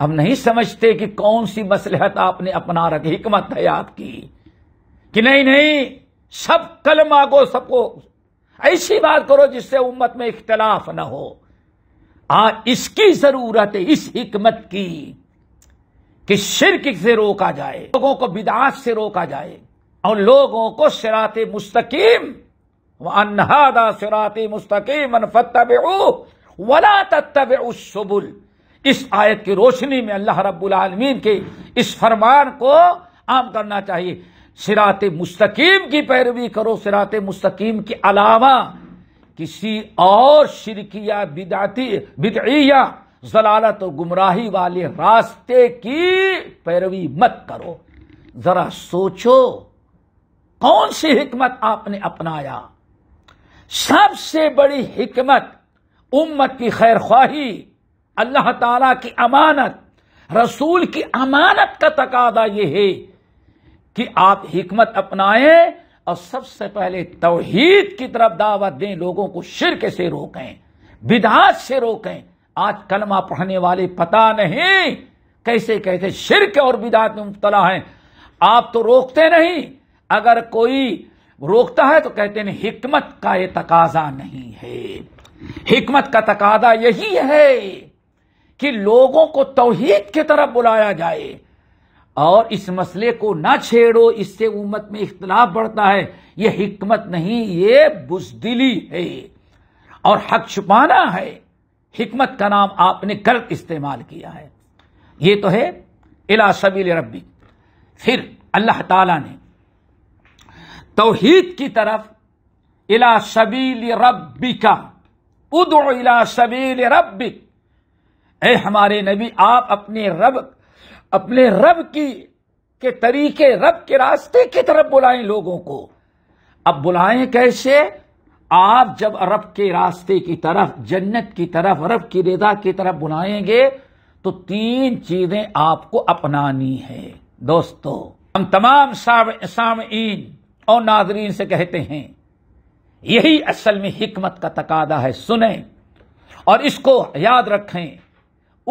अब नहीं समझते कि कौन सी मसलहत आपने अपना रखी हिकमत है आपकी कि नहीं नहीं सब कल मांगो सबको ऐसी बात करो जिससे उम्मत में इख्तलाफ ना हो आ इसकी जरूरत है इस हिकमत की कि शिरक से रोका जाए लोगों को बिदात से रोका जाए और लोगों को सिरात मुस्तकीम अनहादा सिरात मुस्तकीम अनफतब वला तब उसबुल इस आयत की रोशनी में अल्लाह रब्बुल आलमीन के इस फरमान को आम करना चाहिए सिरात मुस्तकीम की पैरवी करो सिरात मुस्तकीम के अलावा किसी और शिरकिया बिदाती बिदिया जलालत और गुमराही वाले रास्ते की पैरवी मत करो जरा सोचो कौन सी हिकमत आपने अपनाया सबसे बड़ी हिकमत उम्मत की खैर ख्वाही अल्लाह ताला की अमानत रसूल की अमानत का तकादा यह है कि आप हिकमत अपनाएं और सबसे पहले तोहहीद की तरफ दावत दें लोगों को शिरक से रोकें विदात से रोकें आज कलमा पढ़ने वाले पता नहीं कैसे कैसे शिरक और विदात में मुबतला हैं आप तो रोकते नहीं अगर कोई रोकता है तो कहते हैं हिकमत का ये तकाजा नहीं है हिकमत का तकाजा यही है कि लोगों को तोहहीद की तरफ बुलाया जाए और इस मसले को ना छेड़ो इससे उम्मत में इख्तलाफ बढ़ता है यह हिकमत नहीं ये बुजदिली है और हक छुपाना है हिकमत का नाम आपने गलत इस्तेमाल किया है ये तो है इला सबील रबी फिर अल्लाह ताला ने तोहीद की तरफ इला सबील रबी का उदो इला सबील रबी ए हमारे नबी आप अपने रब अपने रब की के तरीके रब के रास्ते की तरफ बुलाएं लोगों को अब बुलाएं कैसे आप जब रब के रास्ते की तरफ जन्नत की तरफ रब की रेदा की तरफ बुलाएंगे तो तीन चीजें आपको अपनानी है दोस्तों हम तमाम सामीन और नाजरीन से कहते हैं यही असल में हिकमत का तकादा है सुने और इसको याद रखें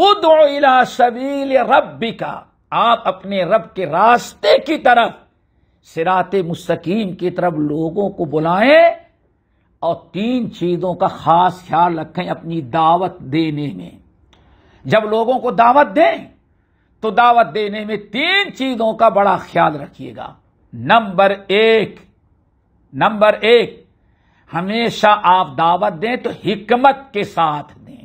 उदला सबील रब का आप अपने रब के रास्ते की तरफ सिरात मुस्तकीम की तरफ लोगों को बुलाएं और तीन चीजों का खास ख्याल रखें अपनी दावत देने में जब लोगों को दावत दें तो दावत देने में तीन चीजों का बड़ा ख्याल रखिएगा नंबर एक नंबर एक हमेशा आप दावत दें तो हिकमत के साथ दें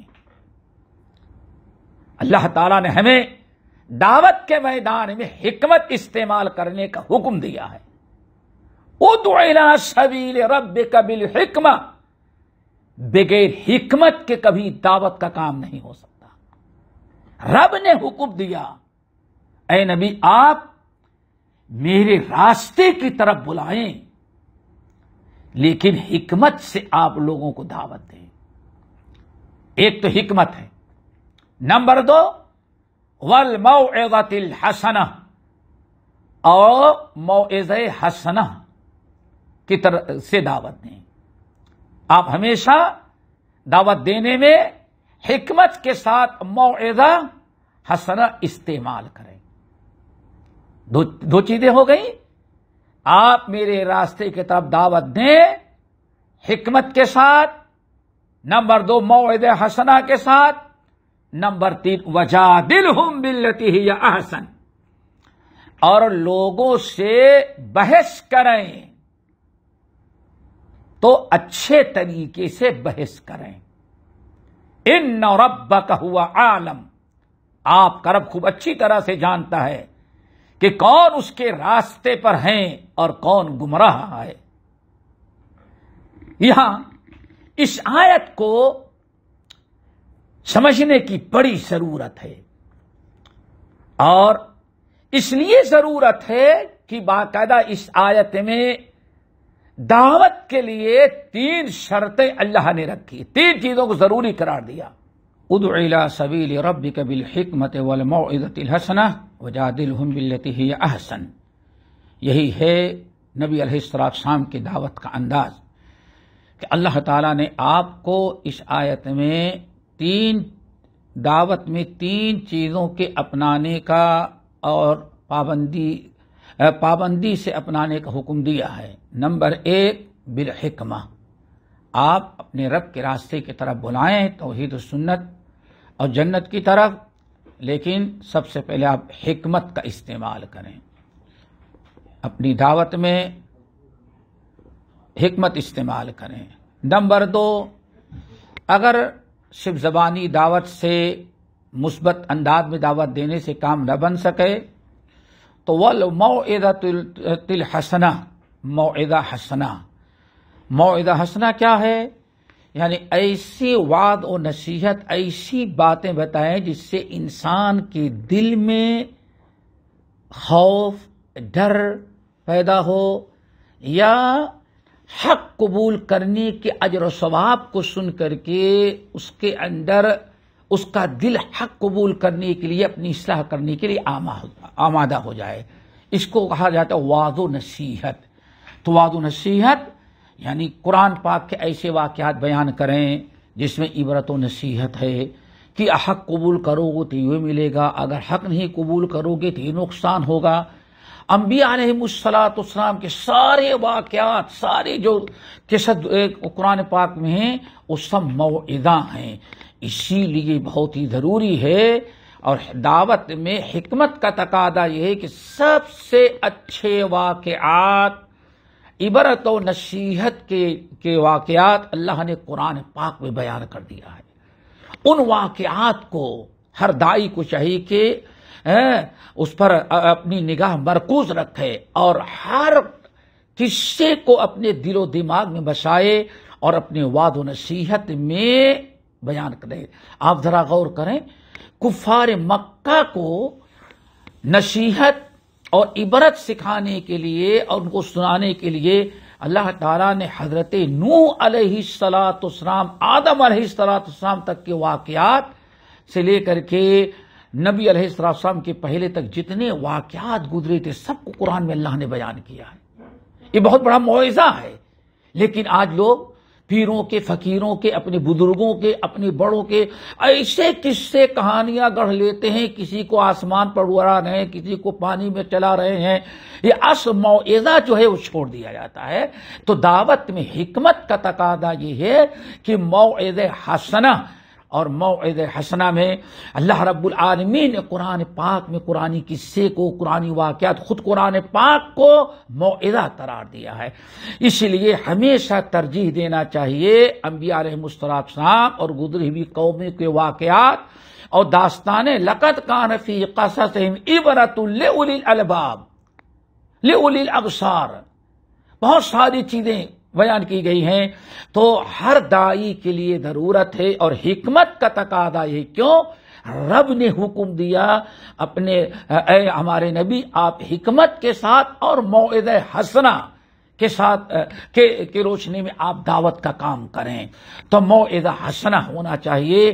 अल्लाह ताला ने हमें दावत के मैदान में हिकमत इस्तेमाल करने का हुक्म दिया है उदना सबील रब कबिल हिकमत बगैर हिकमत के कभी दावत का काम नहीं हो सकता रब ने हुक्म दिया ए नबी आप मेरे रास्ते की तरफ बुलाएं लेकिन हिकमत से आप लोगों को दावत दें एक तो हिकमत है नंबर दो वल मऊतिल हसन और मौज हसन की तरह से दावत दें आप हमेशा दावत देने में हिकमत के साथ मौजा हसन इस्तेमाल करें दो दो चीजें हो गई आप मेरे रास्ते की तरफ दावत दें हिकमत के साथ नंबर दो मौद हसना के साथ नंबर तीन वजा दिल हम बिल्लती ही अहसन और लोगों से बहस करें तो अच्छे तरीके से बहस करें इन नौरब का हुआ आलम आप करब खूब अच्छी तरह से जानता है कि कौन उसके रास्ते पर हैं और कौन गुमराह है यहां इस आयत को समझने की बड़ी जरूरत है और इसलिए जरूरत है कि बाकायदा इस आयत में दावत के लिए तीन शर्तें अल्लाह ने रखी तीन चीजों को जरूरी करार दिया उदिला सबील रब कबिल हमत वलमतिलहसना वजादिल अहसन यही है नबी अलैहिस्सलाम की दावत का अंदाज कि अल्लाह ताला ने आपको इस आयत में तीन दावत में तीन चीज़ों के अपनाने का और पाबंदी पाबंदी से अपनाने का हुक्म दिया है नंबर एक बिलहिकमा आप अपने रब के रास्ते की तरफ बुलाएं तोहद सुन्नत और जन्नत की तरफ लेकिन सबसे पहले आप हिकमत का इस्तेमाल करें अपनी दावत में हिकमत इस्तेमाल करें नंबर दो अगर सिर्फ जबानी दावत से मुस्बत अंदाज में दावत देने से काम न बन सके तो वल मौदा तिल हसना मोदा हसना मौदा हसना क्या है यानी ऐसी वाद और नसीहत ऐसी बातें बताएं जिससे इंसान के दिल में खौफ डर पैदा हो या हक कबूल करने के अजर स्वभाव को सुन करके उसके अंदर उसका दिल हक कबूल करने के लिए अपनी इसलाह करने के लिए आमा आमादा हो जाए इसको कहा जाता है वादो नसीहत तो वादो नसीहत यानी कुरान पाक के ऐसे वाक्यात बयान करें जिसमें इबरत व नसीहत है कि हक कबूल करोगे तो ये मिलेगा अगर हक नहीं कबूल करोगे तो ये नुकसान होगा अम्बिया सलातम के सारे वाकत सारे जो किसत कुरान पाक में हैं वो सब मौदा हैं इसीलिए बहुत ही ज़रूरी है और दावत में हमत का तकादा यह है कि सबसे अच्छे वाक़ात इबरत व नसीहत के के वाक़ात अल्लाह ने कुरान पाक में बयान कर दिया है उन वाक़ात को हर दाई को चाहिए कि उस पर अपनी निगाह मरकूज रखे और हर किस्से को अपने दिलो दिमाग में बसाए और अपने वाद व नसीहत में बयान करें आप जरा गौर करें कुफार मक्का को नसीहत और इबरत सिखाने के लिए और उनको सुनाने के लिए अल्लाह तला ने हजरत नू सलातम आदम सलात तक के वाकयात से लेकर के नबी अलैहिस्सलाम के पहले तक जितने वाक्यात गुजरे थे सबको कुरान में अल्लाह ने बयान किया है ये बहुत बड़ा मुआवजा है लेकिन आज लोग पीरों के फकीरों के अपने बुजुर्गों के अपने बड़ों के ऐसे किस्से कहानियां गढ़ लेते हैं किसी को आसमान पर उड़ा रहे हैं किसी को पानी में चला रहे हैं ये अस मुआवजा जो है वो छोड़ दिया जाता है तो दावत में हिकमत का तकादा ये है कि मोज हसना और मौद हसना में अल्लाह रब्बुल आलमी ने कुरान पाक में कुरानी किस्से को कुरानी वाक़ात ख़ुद कुरान पाक को मौदा करार दिया है इसलिए हमेशा तरजीह देना चाहिए अम्बिया साहब और गुजरी हुई कौमी के वाक़ात और दास्तान लकत नफी फी इबरत इबरतुल्लबाब ले उलिल अबसार बहुत सारी चीज़ें बयान की गई हैं तो हर दाई के लिए ज़रूरत है और हिकमत का तकादा है क्यों रब ने हुक्म दिया अपने ए, हमारे नबी आप हिकमत के साथ और मोद हसना के साथ के के रोशनी में आप दावत का काम करें तो मोदा हसना होना चाहिए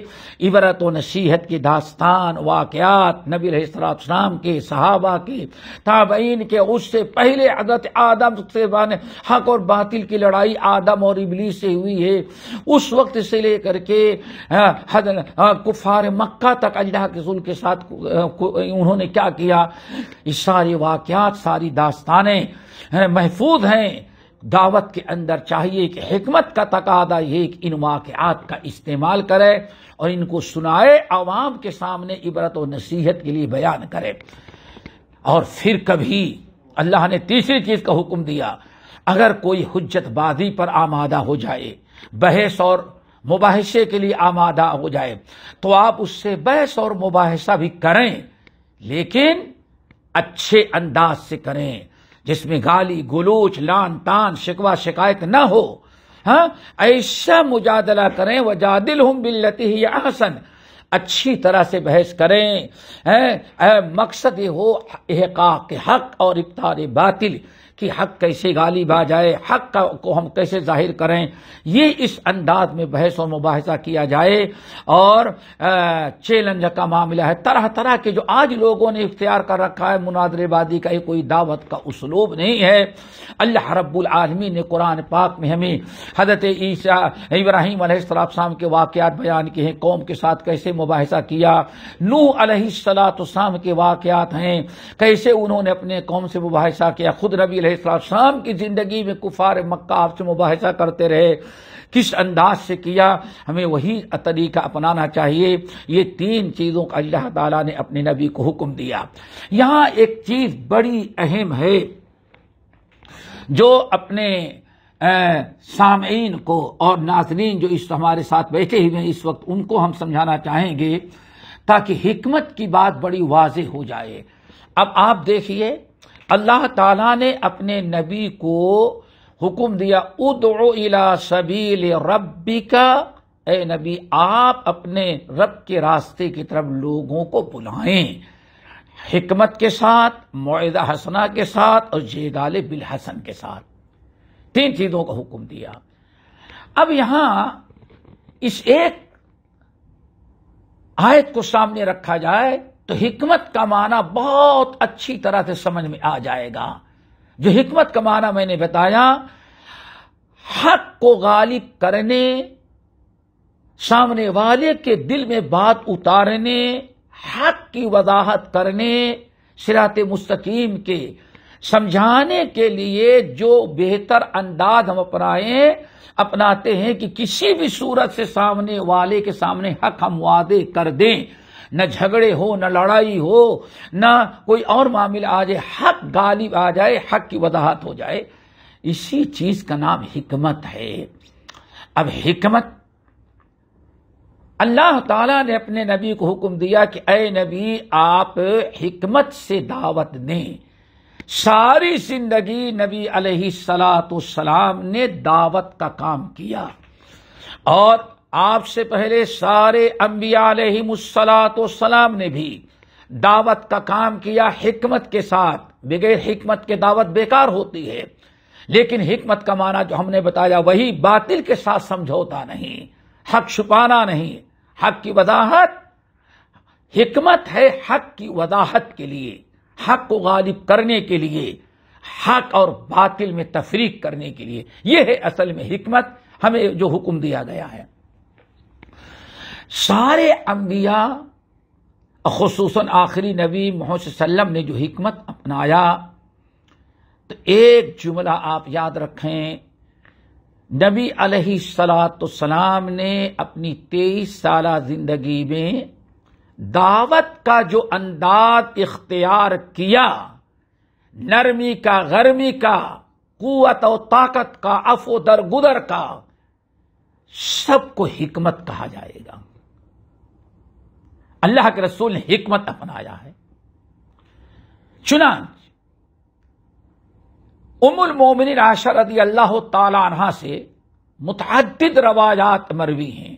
इबरत व नसीहत की दास्तान वाक़ात नबी सलाम के सहाबा के ताबईन के उससे पहले हजरत आदम से बने हक और बातिल की लड़ाई आदम और इबली से हुई है उस वक्त से लेकर के कुफार मक्का तक अल्लाह के के साथ उन्होंने क्या किया इस सारी वाक़ात सारी दास्तानें महफूज हैं दावत के अंदर चाहिए कि हमत का तकादा ये एक इन वाक़ात का इस्तेमाल करे और इनको सुनाए आवाम के सामने इबरत और नसीहत के लिए बयान करे और फिर कभी अल्लाह ने तीसरी चीज़ का हुक्म दिया अगर कोई हजतबाजी पर आमादा हो जाए बहस और मुबासे के लिए आमादा हो जाए तो आप उससे बहस और मुबासा भी करें लेकिन अच्छे अंदाज से करें जिसमें गाली गुलोच लान तान शिकवा शिकायत न हो हाँ ऐसा मुजादला करें वजादिल हम बिल्लती ही आसन अच्छी तरह से बहस करें है, है मकसद ये हो एहका के हक और इफ्तार बातिल कि हक कैसे गालिब आ जाए हक को हम कैसे जाहिर करें ये इस अंदाज में बहस और मुबासा किया जाए और चैलेंज का मामला है तरह तरह के जो आज लोगों ने इख्तियार कर रखा है मुनादरेबादी का ये कोई दावत का उसलूब नहीं है अल्लाह रब्बुल आलमी ने कुरान पाक में हमें हजरत ईसा इब्राहिम अलैहिस्सलाम के वाकत बयान किए हैं कौम के साथ कैसे मुबासा किया नूह अलैहिस्सलाम के वाकत हैं कैसे उन्होंने अपने कौम से मुबासा किया खुद नबी शाम की ज़िंदगी में कुफार मक्का आपसे मुबाहसा करते रहे किस अंदाज से किया हमें वही तरीका अपनाना चाहिए ये तीन चीज़ों का अल्लाह ताला ने अपने नबी को हुक्म दिया यहाँ एक चीज़ बड़ी अहम है जो अपने सामीन को और नाजरीन जो इस हमारे साथ बैठे हुए हैं इस वक्त उनको हम समझाना चाहेंगे ताकि हमत की बात बड़ी वाज हो जाए अब आप देखिए अल्लाह ताला ने अपने नबी को हुक्म दिया उदो इला सबील रब्बी का ए नबी आप अपने रब के रास्ते की तरफ लोगों को बुलाएं हिकमत के साथ मुआदा हसना के साथ और जेदाल बिल हसन के साथ तीन चीज़ों का हुक्म दिया अब यहां इस एक आयत को सामने रखा जाए तो हिकमत का माना बहुत अच्छी तरह से समझ में आ जाएगा जो हिकमत का माना मैंने बताया हक को गालिब करने सामने वाले के दिल में बात उतारने हक की वजाहत करने सिरात मुस्तकीम के समझाने के लिए जो बेहतर अंदाज हम अपनाए अपनाते हैं कि किसी भी सूरत से सामने वाले के सामने हक हम वादे कर दें न झगड़े हो न लड़ाई हो न कोई और मामला आ जाए हक गालिब आ जाए हक की वजाहत हो जाए इसी चीज का नाम हिकमत है अब हिकमत अल्लाह ताला ने अपने नबी को हुक्म दिया कि अय नबी आप हिकमत से दावत दें सारी जिंदगी नबी अलैहि सलाम ने दावत का काम किया और आपसे पहले सारे अम्बिया तो सलाम ने भी दावत का काम किया हिकमत के साथ बगैर हिकमत के दावत बेकार होती है लेकिन हिकमत का माना जो हमने बताया वही बातिल के साथ समझौता नहीं हक छुपाना नहीं हक की वजाहत हिकमत है हक की वजाहत के लिए हक को गालिब करने के लिए हक और बातिल में तफरीक करने के लिए यह है असल में हिकमत हमें जो हुक्म दिया गया है सारे अम्बिया खसूस आखिरी नबी मोहम्मद ने जो हमत अपनाया तो एक जुमला आप याद रखें नबी सलाम ने अपनी तेईस साल जिंदगी में दावत का जो अंदाज इख्तियार किया नरमी का गर्मी का कुत और ताकत का अफो दरगुदर का सबको हिकमत कहा जाएगा अल्लाह के रसूल ने हिकमत अपनाया है चुनाच उमुल मोमिन आशा अल्लाह तला से मुतद रवायात मरवी हैं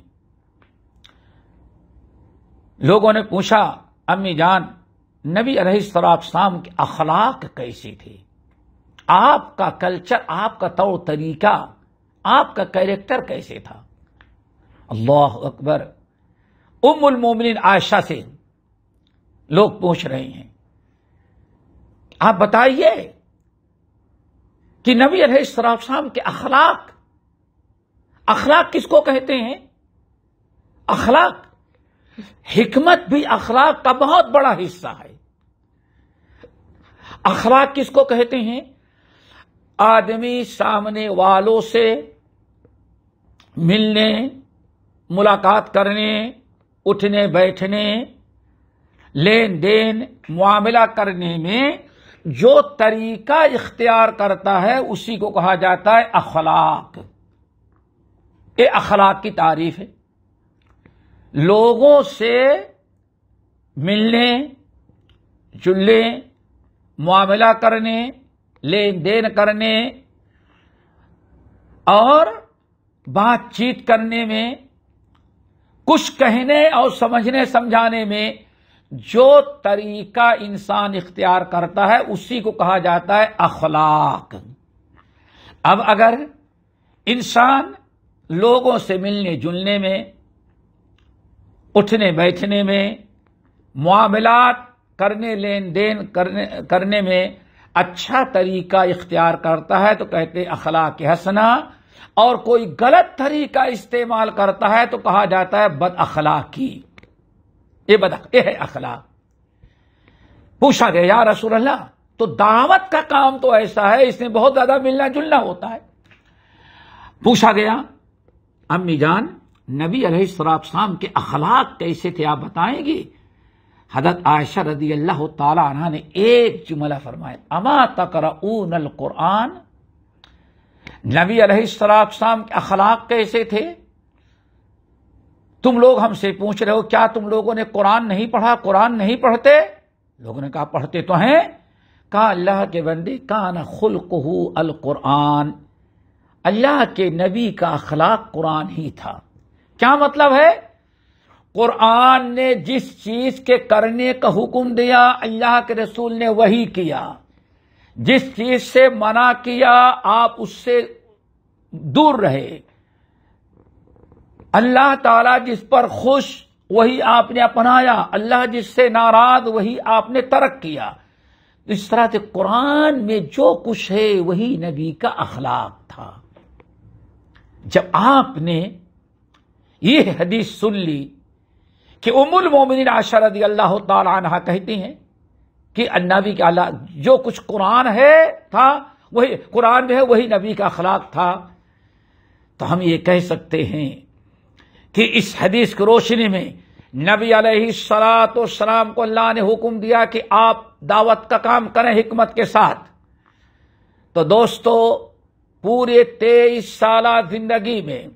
लोगों ने पूछा अम्मी जान नबी शाम के अखलाक कैसे थे आपका कल्चर आपका तौर तरीका आपका कैरेक्टर कैसे था अल्लाह अकबर उमुल मोमिन आयशा से लोग पूछ रहे हैं आप बताइए कि नबी साहब के अखलाक अखलाक किसको कहते हैं अखलाक हिकमत भी अखलाक का बहुत बड़ा हिस्सा है अखलाक किसको कहते हैं आदमी सामने वालों से मिलने मुलाकात करने उठने बैठने लेन देन मामला करने में जो तरीका इख्तियार करता है उसी को कहा जाता है अखलाक ये अखलाक की तारीफ है लोगों से मिलने जुलने मामला करने लेन देन करने और बातचीत करने में कुछ कहने और समझने समझाने में जो तरीका इंसान इख्तियार करता है उसी को कहा जाता है अखलाक अब अगर इंसान लोगों से मिलने जुलने में उठने बैठने में मामलात करने लेन देन करने करने में अच्छा तरीका इख्तियार करता है तो कहते अखलाक हसना और कोई गलत तरीका इस्तेमाल करता है तो कहा जाता है बद अखलाकी ये बद ये है अखलाक पूछा गया यार रसूल अल्लाह तो दावत का काम तो ऐसा है इसमें बहुत ज्यादा मिलना जुलना होता है पूछा गया अम्मी जान नबी शाम के अखलाक कैसे थे आप बताएंगी हजरत आयशा रदी अल्लाह तला ने एक जुमला फरमाया अमा तकर कुरान नबी अलैहिस्सलाम के अखलाक कैसे थे तुम लोग हमसे पूछ रहे हो क्या तुम लोगों ने कुरान नहीं पढ़ा कुरान नहीं पढ़ते लोगों ने कहा पढ़ते तो हैं कहा अल्लाह के बंदे कान खुल कहू अल कुरान अल्लाह के नबी का अखलाक कुरान ही था क्या मतलब है कुरान ने जिस चीज के करने का हुक्म दिया अल्लाह के रसूल ने वही किया जिस चीज से मना किया आप उससे दूर रहे अल्लाह ताला जिस पर खुश वही आपने अपनाया अल्लाह जिससे नाराज वही आपने तर्क किया तो इस तरह से कुरान में जो कुछ है वही नबी का अखलाक था जब आपने ये हदीस सुन ली कि उमुल मोमिन आशा रदी अल्लाह तला कहती हैं कि अन्नाबी के आला जो कुछ कुरान है था वही कुरान में है वही नबी का अखलाक था तो हम ये कह सकते हैं कि इस हदीस की रोशनी में नबी सलात सलाम को अल्लाह ने हुक्म दिया कि आप दावत का काम करें हिकमत के साथ तो दोस्तों पूरे तेईस साल जिंदगी में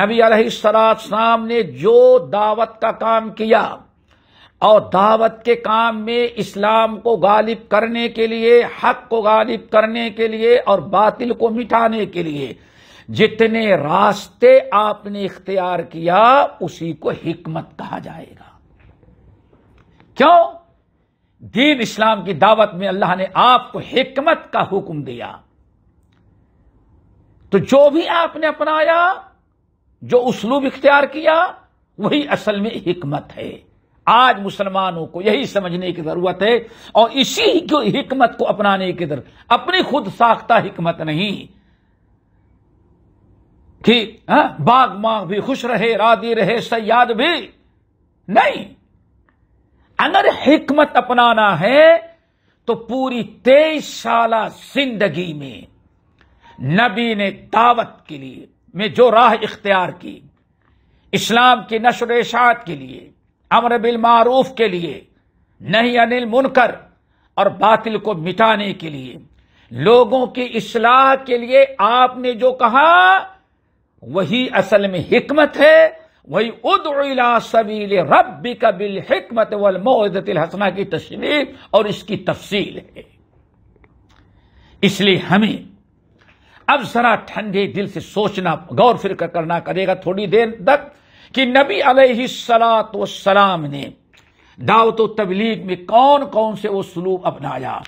नबी सलात सलाम ने जो दावत का काम किया और दावत के काम में इस्लाम को गालिब करने के लिए हक को गालिब करने के लिए और बातिल को मिटाने के लिए जितने रास्ते आपने इख्तियार किया उसी को हिकमत कहा जाएगा क्यों दीन इस्लाम की दावत में अल्लाह ने आपको हिकमत का हुक्म दिया तो जो भी आपने अपनाया जो उसलूब इख्तियार किया वही असल में हिकमत है आज मुसलमानों को यही समझने की जरूरत है और इसी को हिकमत को अपनाने की जरूरत अपनी खुद साख्ता हिकमत नहीं कि हाँ, बाग माग भी खुश रहे रादी रहे सयाद भी नहीं अगर हिकमत अपनाना है तो पूरी तेईस साल जिंदगी में नबी ने दावत के लिए में जो राह इख्तियार की इस्लाम के नशर के लिए अमर बिल मारूफ के लिए नहीं अनिल मुनकर और बातिल को मिटाने के लिए लोगों की इसलाह के लिए आपने जो कहा वही असल में हिकमत है वही उदला सबील रबी कबिल वल वलमोदतिल हसना की तशरीफ और इसकी तफसील है इसलिए हमें अब जरा ठंडे दिल से सोचना गौर फिर करना करेगा थोड़ी देर तक कि नबी अलैहिस्सलाम ने दावत तबलीग में कौन कौन से उसलूब अपनाया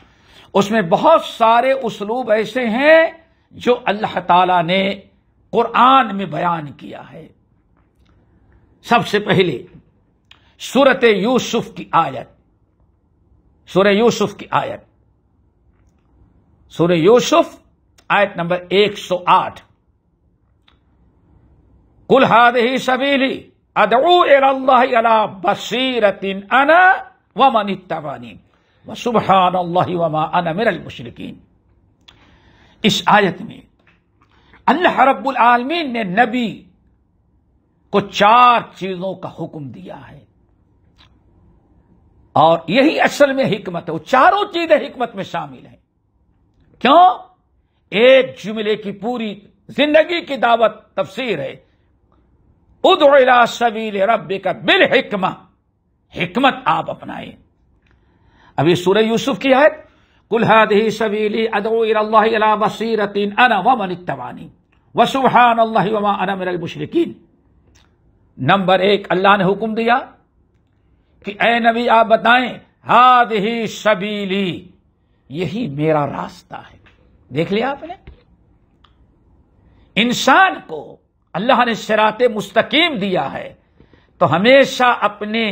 उसमें बहुत सारे उसलूब ऐसे हैं जो अल्लाह ताला ने कुरान में बयान किया है सबसे पहले सूरत यूसुफ की आयत सूर्य यूसुफ की आयत सूर्य यूसुफ आयत नंबर 108 कुल हादही सबीली व तबानी व सुबहान वमा अन मुशरकिन इस आयत में अल्लाह रब्बुल आलमीन ने नबी को चार चीजों का हुक्म दिया है और यही असल में हिकमत है वो चारों चीजें हिकमत में शामिल हैं क्यों एक जुमले की पूरी जिंदगी की दावत तफसीर है उदला सबील रब का बिल हिकमा हिकमत आप अपनाए अभी सूर्य यूसुफ की है कुल्हादी सबीली अदोबसीरतीन अन वमन वसुहान मुशरकिन नंबर एक अल्लाह ने हुक्म दिया कि ए नबी आप बताएं हाद ही सबीली यही मेरा रास्ता है देख लिया आपने इंसान को अल्लाह ने शरात मुस्तकीम दिया है तो हमेशा अपने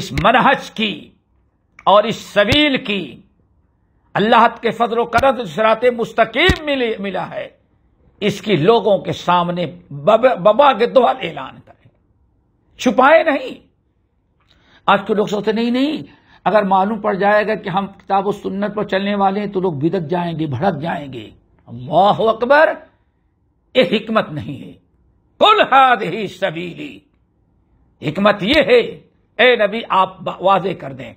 इस मनहज की और इस सबील की अल्लाह के फजल करत शरात मुस्तकीम मिले मिला है इसकी लोगों के सामने बबा के दो ऐलान करें छुपाए नहीं आज के लोग सोचते नहीं नहीं अगर मालूम पड़ जाएगा कि हम किताब सुन्नत पर चलने वाले हैं तो लोग बिदक जाएंगे भड़क जाएंगे अल्लाह अकबर ये हिकमत नहीं है कुल हाद ही सबीली हमत यह है ए नबी आप वाजे कर दें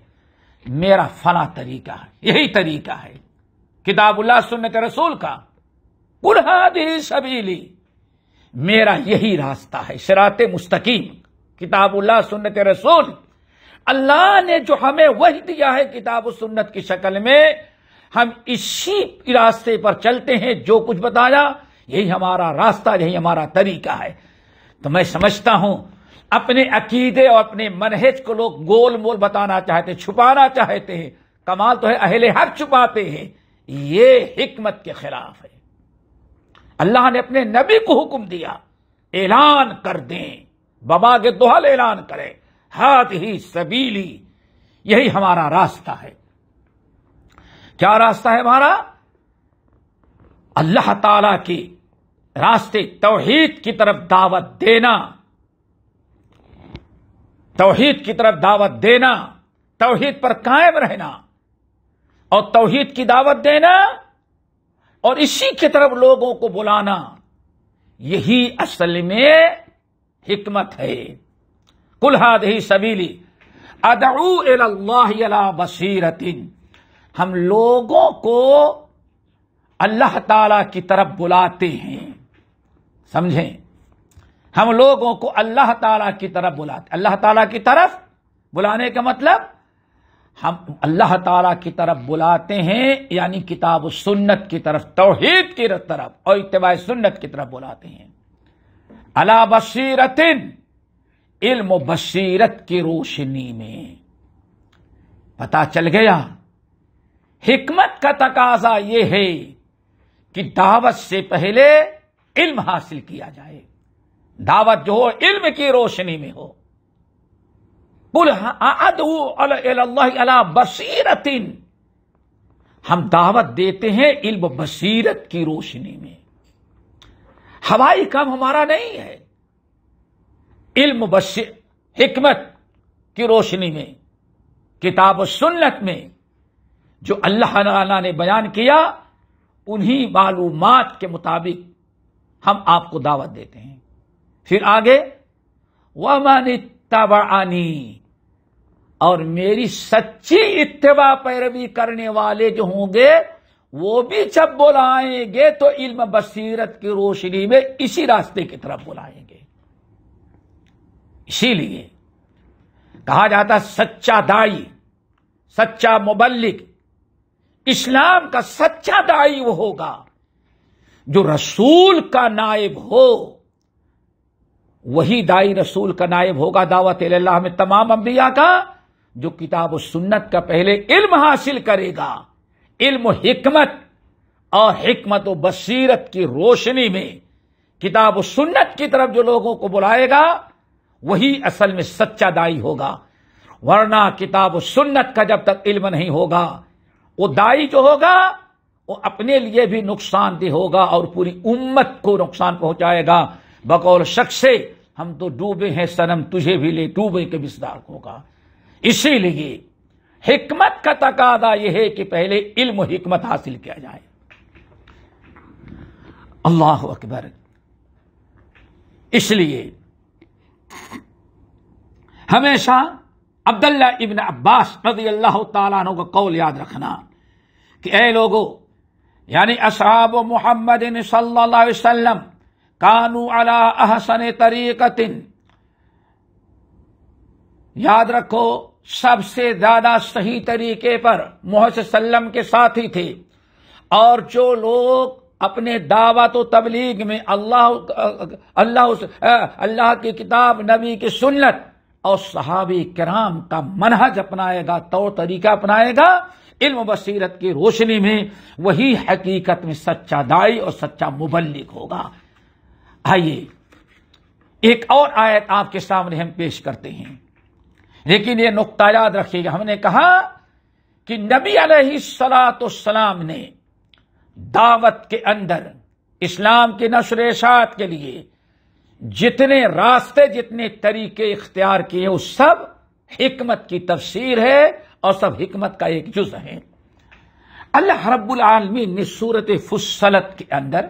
मेरा फला तरीका है यही तरीका है किताबुल्ला सुन्नत रसूल का कुल हाद ही सबीली मेरा यही रास्ता है शरात मुस्तकीम किताबुल्ला सुन्नत रसूल अल्लाह ने जो हमें वही दिया है किताब सुन्नत की शक्ल में हम इसी रास्ते पर चलते हैं जो कुछ बताया यही हमारा रास्ता यही हमारा तरीका है तो मैं समझता हूं अपने अकीदे और अपने मनहेज को लोग गोल मोल बताना चाहते छुपाना चाहते हैं कमाल तो है अहले हक छुपाते हैं ये हिकमत के खिलाफ है अल्लाह ने अपने नबी को हुक्म दिया ऐलान कर दें बाबा के दोहल ऐलान करें हाथ ही सबीली यही हमारा रास्ता है क्या रास्ता है हमारा अल्लाह ताला की रास्ते तोहीद की तरफ दावत देना तोहीद की तरफ दावत देना तोहहीद पर कायम रहना और तोहहीद की दावत देना और इसी की तरफ लोगों को बुलाना यही असल में हिकमत है कुल्हाद ही सबीली अदऊ बसीरतिन हम लोगों को अल्लाह ताला की तरफ बुलाते हैं समझें हम लोगों को अल्लाह ताला की तरफ बुलाते अल्लाह ताला की तरफ बुलाने का मतलब हम अल्लाह ताला की तरफ बुलाते हैं यानी किताब सुन्नत की तरफ तोहहीद की तरफ और इतवा सुन्नत की तरफ बुलाते हैं अला बसीरतिन इल्म बसीरत की रोशनी में पता चल गया हिकमत का तकाजा यह है कि दावत से पहले इल्म हासिल किया जाए दावत जो हो इल्म की रोशनी में हो हाँ, अला बसीरतिन हम दावत देते हैं इल्म बसीरत की रोशनी में हवाई काम हमारा नहीं है इल्म हिकमत की रोशनी में किताब सुन्नत में जो अल्लाह ने बयान किया उन्हीं मालूमात के मुताबिक हम आपको दावत देते हैं फिर आगे वह मानी तबानी और मेरी सच्ची इतवा पैरवी करने वाले जो होंगे वो भी जब बुलाएंगे तो इल्म बसीरत की रोशनी में इसी रास्ते की तरफ बुलाएंगे इसीलिए कहा जाता सच्चा दाई सच्चा मुबलिक इस्लाम का सच्चा दाई वो होगा जो रसूल का नायब हो वही दाई रसूल का नायब होगा दावत अल्लाह में तमाम अंबिया का जो किताब सुन्नत का पहले इल्म हासिल करेगा इल्म हिकमत और हिकमत बसीरत की रोशनी में किताब सुन्नत की तरफ जो लोगों को बुलाएगा वही असल में सच्चा दाई होगा वरना किताब सुन्नत का जब तक इल्म नहीं होगा वो दाई जो होगा वो अपने लिए भी नुकसान दे होगा और पूरी उम्मत को नुकसान पहुंचाएगा बकौल शख्स हम तो डूबे हैं सनम तुझे भी ले डूबे के विस्तार होगा इसीलिए हिकमत का तकादा यह है कि पहले इल्म हिकमत हासिल किया जाए अल्लाह अकबर इसलिए हमेशा अब्दुल्ला इबन अब्बास रजी अल्लाह तला का कौल याद रखना कि ए लोगों यानी असाब मोहम्मद सल्लाम कानू अला अहसन तरीकतिन याद रखो सबसे ज्यादा सही तरीके पर मोहसम के साथ ही थे और जो लोग अपने दावत तबलीग में अल्लाह अल्लाह अल्लाह की किताब नबी की सुन्नत और सहाबी कराम का मनहज अपनाएगा तौर तरीका अपनाएगा इल्म बसीरत की रोशनी में वही हकीकत में सच्चा दाई और सच्चा मुबलिक होगा आइए एक और आयत आपके सामने हम पेश करते हैं लेकिन यह नुकता याद रखिएगा हमने कहा कि नबी सलाम ने दावत के अंदर इस्लाम के नशर इशात के लिए जितने रास्ते जितने तरीके इख्तियार किए वो सब हिकमत की तफसीर है और सब हिकमत का एक जुज है अल्लाह रब्बुल आलमीन ने सूरत फुसलत के अंदर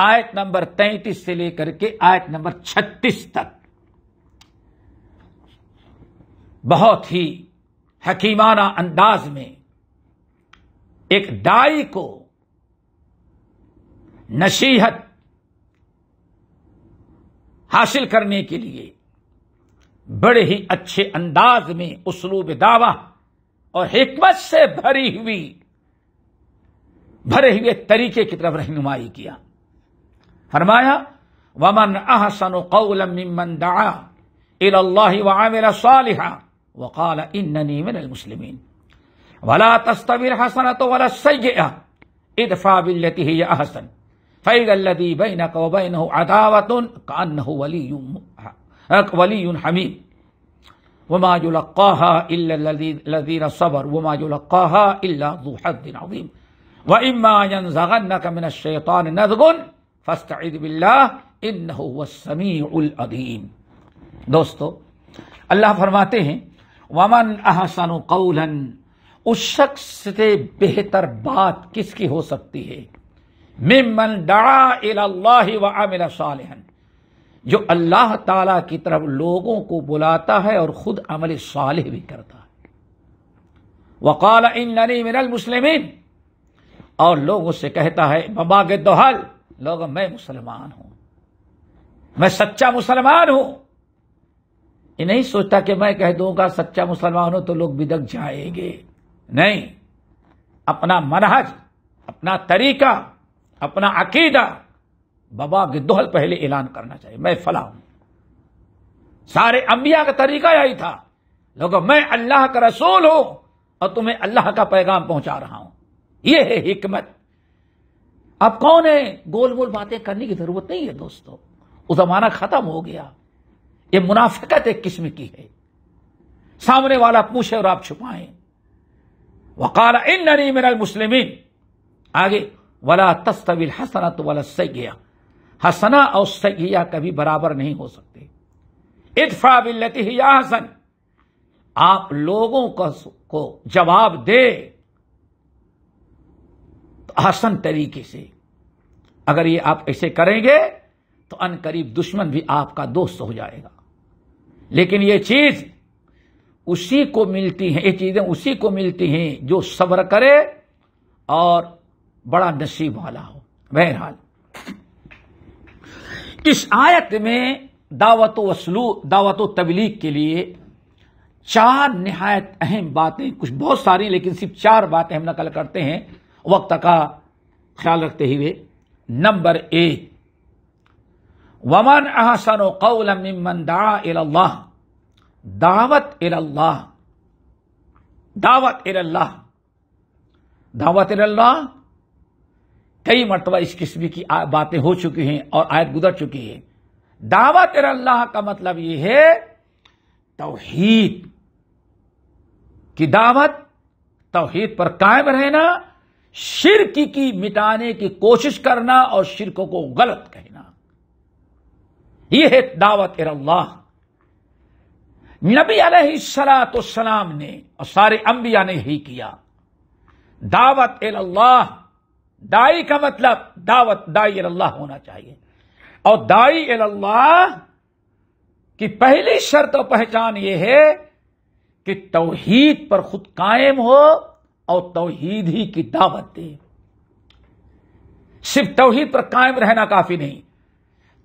आयत नंबर 33 से लेकर के आयत नंबर 36 तक बहुत ही हकीमाना अंदाज में एक दाई को नसीहत हासिल करने के लिए बड़े ही अच्छे अंदाज में उसलूब दावा और हिकमत से भरी हुई भरे हुए तरीके की तरफ रहनुमाई किया फरमाया वमन अहसन कौलमन दा इला सालिहा वकाल इन्ननी मिनल मुस्लिमीन वला तस्तविर हसन तो वला सैया इदफा बिल्लती ही अहसन फ़ैगल्लदी बैन कौबैन अदावतुन कान वली वली हमीद वमाजुल्क़ा इल्लज़ीन सबर वमाजुल्क़ा इल्लादिन अवीम व इमायन जगन कमिन शैतान नदगुन फ़स्तबिल्ला इन समी उलअदीम दोस्तों अल्लाह फरमाते हैं वमन अहसन कौलन उस शख्स से बेहतर बात किसकी हो सकती है मिमन डा इल्लाह व अमिल सालहन जो अल्लाह ताला की तरफ लोगों को बुलाता है और ख़ुद अमल साल भी करता है वकाल इन ननी मिनल मुसलमिन और लोगों से कहता है बबा के दोहल लोग मैं मुसलमान हूं मैं सच्चा मुसलमान हूं ये नहीं सोचता कि मैं कह दूंगा सच्चा मुसलमान हूं तो लोग बिदक जाएंगे नहीं अपना मनहज अपना तरीका अपना अकीदा बाबा के दोहल पहले ऐलान करना चाहिए मैं फला हूं सारे अंबिया का तरीका यही था लोगो मैं अल्लाह का रसूल हूं और तुम्हें अल्लाह का पैगाम पहुंचा रहा हूं यह है हिकमत अब कौन है गोल गोल बातें करने की जरूरत नहीं है दोस्तों वो जमाना खत्म हो गया ये मुनाफिकत एक किस्म की है सामने वाला पूछे और आप छुपाए वकाल इन नरी मेरा मुस्लिम आगे वला हसना हसनत वाला सही गया हसना और सैया कभी बराबर नहीं हो सकते इतफा बिल्लती ही या हसन आप लोगों को जवाब दे तो हसन तरीके से अगर ये आप ऐसे करेंगे तो अन करीब दुश्मन भी आपका दोस्त हो जाएगा लेकिन ये चीज उसी को मिलती है ये चीजें उसी को मिलती हैं जो सब्र करे और बड़ा नसीब वाला हो बहरहाल इस आयत में दावत वसलू दावत तबलीग के लिए चार नहायत अहम बातें कुछ बहुत सारी लेकिन सिर्फ चार बातें हम नकल करते हैं वक्त का ख्याल रखते हुए नंबर एक वमन अहसन कौल मिमन दाह दावत दावत दावत कई मरतबा इस किस्म की बातें हो चुकी हैं और आयत गुजर चुकी है दावा तेरा अल्लाह का मतलब यह है तोहीद की दावत तोहीद पर कायम रहना शिरक की, की मिटाने की कोशिश करना और शिरकों को गलत कहना यह है दावत अल्लाह नबी सलाम ने और सारे अंबिया ने ही किया दावत अल्लाह दाई का मतलब दावत दाई अल्लाह होना चाहिए और दाई अल्लाह की पहली शर्त और पहचान यह है कि तोहीद पर खुद कायम हो और तोहीद ही की दावत दे सिर्फ तोहीद पर कायम रहना काफी नहीं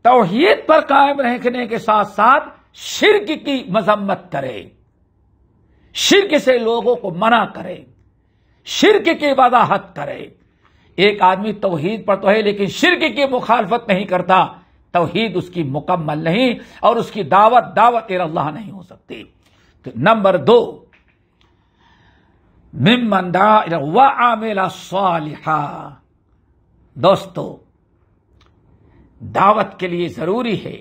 तोहीद पर कायम रहने के साथ साथ शिरक की मजम्मत करे शिरक से लोगों को मना करे शिरक की वजाहत करे एक आदमी तोहहीद पर तो है लेकिन शिरक की मुखालफत नहीं करता तोहहीद उसकी मुकम्मल नहीं और उसकी दावत दावत अल्लाह नहीं हो सकती तो नंबर दो आमेला व सालिहा दोस्तों दावत के लिए ज़रूरी है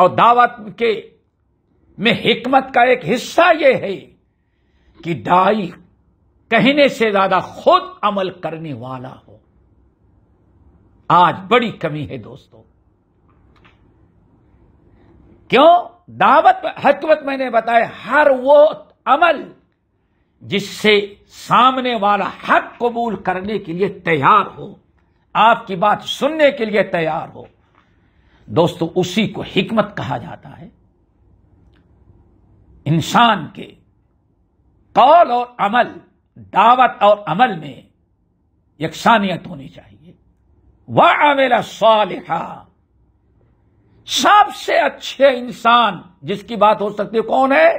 और दावत के में हिकमत का एक हिस्सा यह है कि डाई कहने से ज्यादा खुद अमल करने वाला हो आज बड़ी कमी है दोस्तों क्यों दावत हकमत मैंने बताया हर वो अमल जिससे सामने वाला हक कबूल करने के लिए तैयार हो आपकी बात सुनने के लिए तैयार हो दोस्तों उसी को हिकमत कहा जाता है इंसान के कौल और अमल दावत और अमल में यकसानियत होनी चाहिए वह अमेरा सालिखा सबसे अच्छे इंसान जिसकी बात हो सकती है कौन है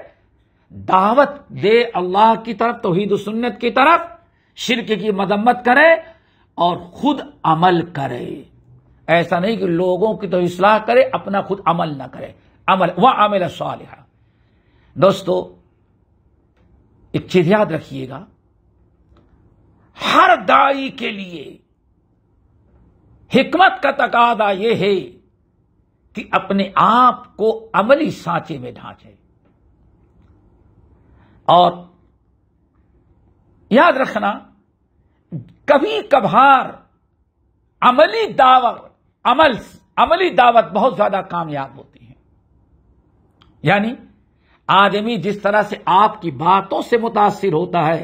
दावत दे अल्लाह की तरफ तो हीद सुन्नत की तरफ शिरक की मदम्मत करे और खुद अमल करे ऐसा नहीं कि लोगों की तो इसलाह करे अपना खुद अमल ना करे अमल वह अमल साल दोस्तों एक चीज याद रखिएगा हर दाई के लिए हिकमत का तकादा यह है कि अपने आप को अमली सांचे में ढांचे और याद रखना कभी कभार अमली दावत अमल अमली दावत बहुत ज्यादा कामयाब होती है यानी आदमी जिस तरह से आपकी बातों से मुतासर होता है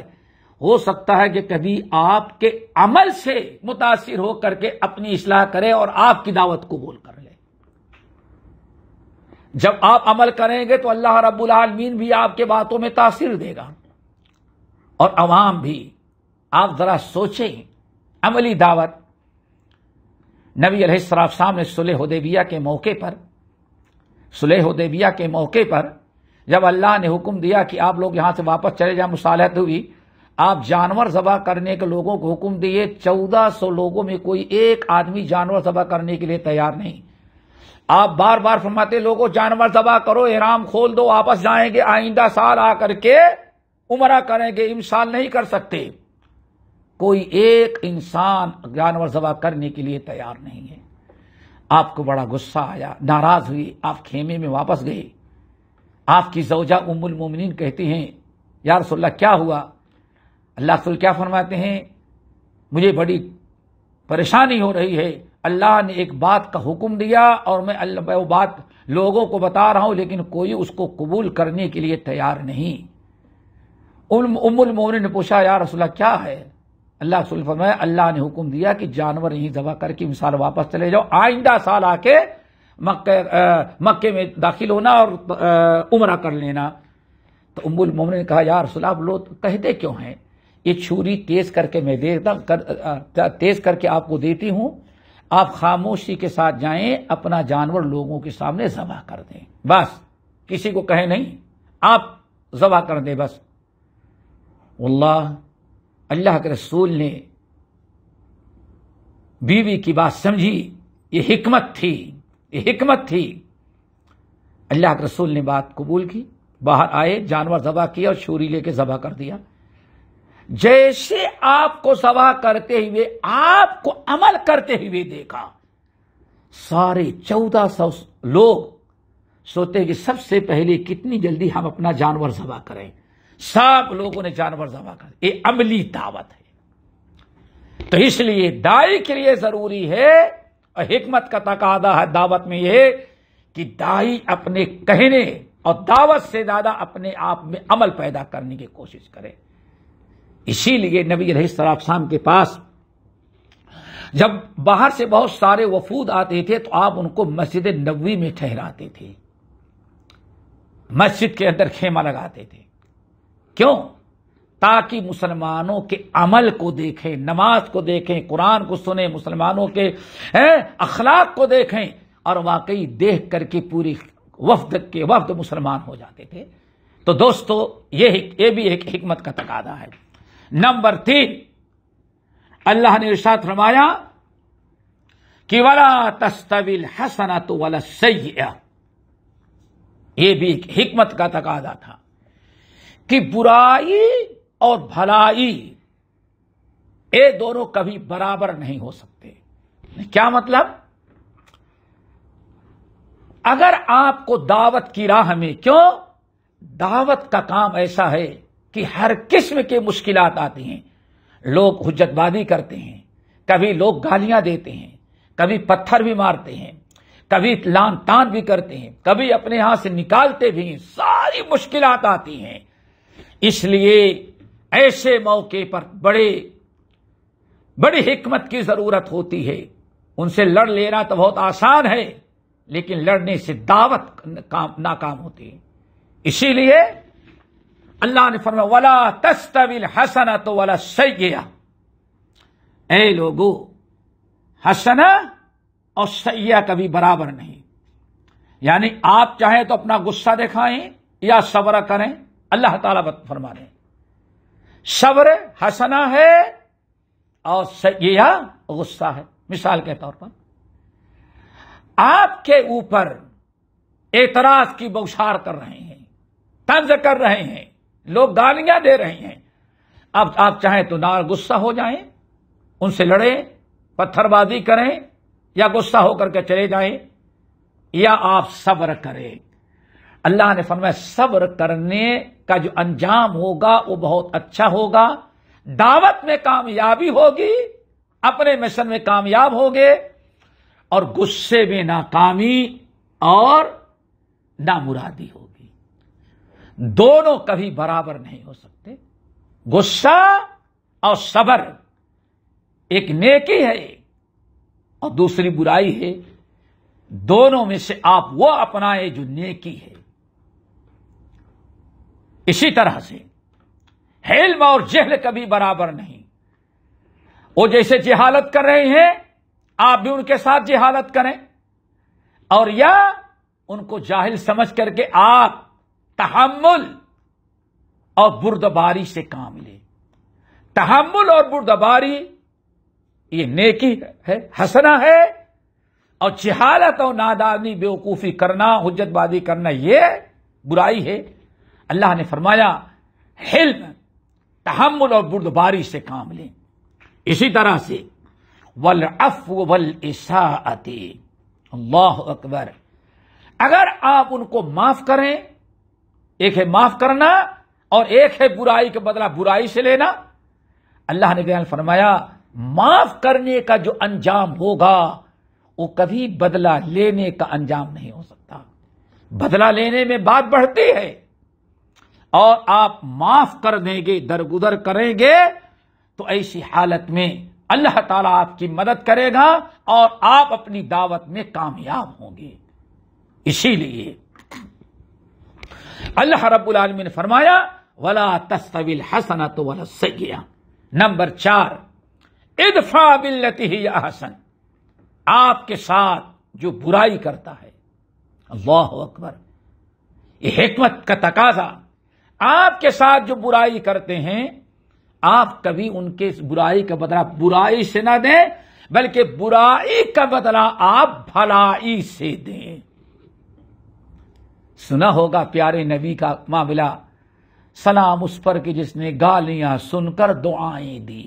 हो सकता है कि कभी आपके अमल से मुतासर होकर के अपनी इसलाह करे और आपकी दावत कबूल कर ले जब आप अमल करेंगे तो अल्लाह रब्बुल आलमीन भी आपके बातों में तासीर देगा और अवाम भी आप ज़रा सोचें अमली दावत नबी अलैहिस्सलाम सामने सुलह हदेबिया के मौके पर सुलह हदेबिया के मौके पर जब अल्लाह ने हुक्म दिया कि आप लोग यहां से वापस चले जाए मुसालहत हुई आप जानवर जबा करने के लोगों को हुक्म दिए चौदह सौ लोगों में कोई एक आदमी जानवर जबा करने के लिए तैयार नहीं आप बार बार फरमाते लोगों जानवर जबा करो एराम खोल दो वापस जाएंगे आइंदा साल आकर के उमरा करेंगे इमसाल नहीं कर सकते कोई एक इंसान जानवर जबा करने के लिए तैयार नहीं है आपको बड़ा गुस्सा आया नाराज हुई आप खेमे में वापस गए आपकी जौजा उमुल मोमिन कहती हैं यार सोल्ला क्या हुआ अल्लाह रसूल क्या फरमाते हैं मुझे बड़ी परेशानी हो रही है अल्लाह ने एक बात का हुक्म दिया और मैं वो बात लोगों को बता रहा हूँ लेकिन कोई उसको कबूल करने के लिए तैयार नहीं उमुल मोमिन ने पूछा यार रसुल्ला क्या है अल्लाह रसुल फरमाया अल्लाह ने हुक्म दिया कि जानवर यहीं दबा करके मिसाल वापस चले जाओ आइंदा साल आके मक्के मक्के में दाखिल होना और उम्र कर लेना तो उमुल मोमिन ने कहा यार रसुल्ला आप लोग कहते क्यों हैं ये छुरी तेज करके मैं देता कर तेज करके आपको देती हूं आप खामोशी के साथ जाएं अपना जानवर लोगों के सामने जबा कर दें बस किसी को कहे नहीं आप जबा कर दें बस अल्लाह अल्लाह के रसूल ने बीवी की बात समझी ये हिकमत थी ये हिकमत थी अल्लाह के रसूल ने बात कबूल की बाहर आए जानवर जबा किया और छुरी लेके जबा कर दिया जैसे आपको सभा करते हुए आपको अमल करते हुए देखा सारे चौदह सौ लोग सोते कि सबसे पहले कितनी जल्दी हम अपना जानवर सभा करें सब लोगों ने जानवर सभा कर ये अमली दावत है तो इसलिए दाई के लिए जरूरी है और हिकमत का तकादा है दावत में यह कि दाई अपने कहने और दावत से ज्यादा अपने आप में अमल पैदा करने की कोशिश करें इसीलिए नबी रहीसलाम के पास जब बाहर से बहुत सारे वफूद आते थे तो आप उनको मस्जिद नबी में ठहराते थे मस्जिद के अंदर खेमा लगाते थे क्यों ताकि मुसलमानों के अमल को देखें नमाज को देखें कुरान को सुने मुसलमानों के अखलाक को देखें और वाकई देख करके पूरी वफद के वफद मुसलमान हो जाते थे तो दोस्तों ये ये भी एक हमत का तकादा है नंबर तीन अल्लाह ने इर्शाद फरमाया कि वाला तस्तविल हसना तो वाला सही ये भी एक हिकमत का तकादा था कि बुराई और भलाई ये दोनों कभी बराबर नहीं हो सकते क्या मतलब अगर आपको दावत की राह में क्यों दावत का काम ऐसा है कि हर किस्म के मुश्किल आती हैं लोग हजतबाजी करते हैं कभी लोग गालियां देते हैं कभी पत्थर भी मारते हैं कभी लान तान भी करते हैं कभी अपने यहां से निकालते भी हैं सारी मुश्किल आती हैं इसलिए ऐसे मौके पर बड़े बड़ी हिकमत की जरूरत होती है उनसे लड़ लेना तो बहुत आसान है लेकिन लड़ने से दावत काम नाकाम होती है इसीलिए अल्लाह ने फरमाया वाला तस्तविल हसना तो वाला सही गया ए लोगो हसना और सैया कभी बराबर नहीं यानी आप चाहें तो अपना गुस्सा दिखाएं या सब्र करें अल्लाह ताला फरमा दें सब्र हसना है और सैया गुस्सा है मिसाल के तौर पर आपके ऊपर एतराज की बौछार कर रहे हैं तंज कर रहे हैं लोग गालियां दे रहे हैं अब आप चाहें तो नार गुस्सा हो जाएं, उनसे लड़े पत्थरबाजी करें या गुस्सा होकर के चले जाएं, या आप सब्र करें अल्लाह ने फरमाया सब्र करने का जो अंजाम होगा वो बहुत अच्छा होगा दावत में कामयाबी होगी अपने मिशन में कामयाब होगे और गुस्से में नाकामी और ना मुरादी हो दोनों कभी बराबर नहीं हो सकते गुस्सा और सबर एक नेकी है और दूसरी बुराई है दोनों में से आप वो अपनाएं जो नेकी है इसी तरह से हेल्म और जहल कभी बराबर नहीं वो जैसे जिहालत कर रहे हैं आप भी उनके साथ जिहालत करें और या उनको जाहिल समझ करके आप तहमुल और बुर्दबारी से काम ले तहमुल और बुर्दबारी ये नेकी है हसना है और जहालत और नादानी बेवकूफ़ी करना हजतबाजी करना ये बुराई है अल्लाह ने फरमाया हिल्म तहमुल और बुर्दबारी से काम लें इसी तरह से वल अफ वल ईसा अकबर अगर आप उनको माफ करें एक है माफ करना और एक है बुराई के बदला बुराई से लेना अल्लाह ने बयान फरमाया माफ करने का जो अंजाम होगा वो कभी बदला लेने का अंजाम नहीं हो सकता बदला लेने में बात बढ़ती है और आप माफ कर देंगे दरगुदर करेंगे तो ऐसी हालत में अल्लाह ताला आपकी मदद करेगा और आप अपनी दावत में कामयाब होंगे इसीलिए अल्लाह आलमी ने फरमाया वला तस्तविल हसना तो वला सैया नंबर चार इदफा बिल्लती ही हसन आपके साथ जो बुराई करता है अल्लाह अकबर ये हमत का तकाजा आपके साथ जो बुराई करते हैं आप कभी उनके बुराई का बदला बुराई से ना दें बल्कि बुराई का बदला आप भलाई से दें सुना होगा प्यारे नबी का मामला सलाम उस पर कि जिसने गालियां सुनकर दुआएं दी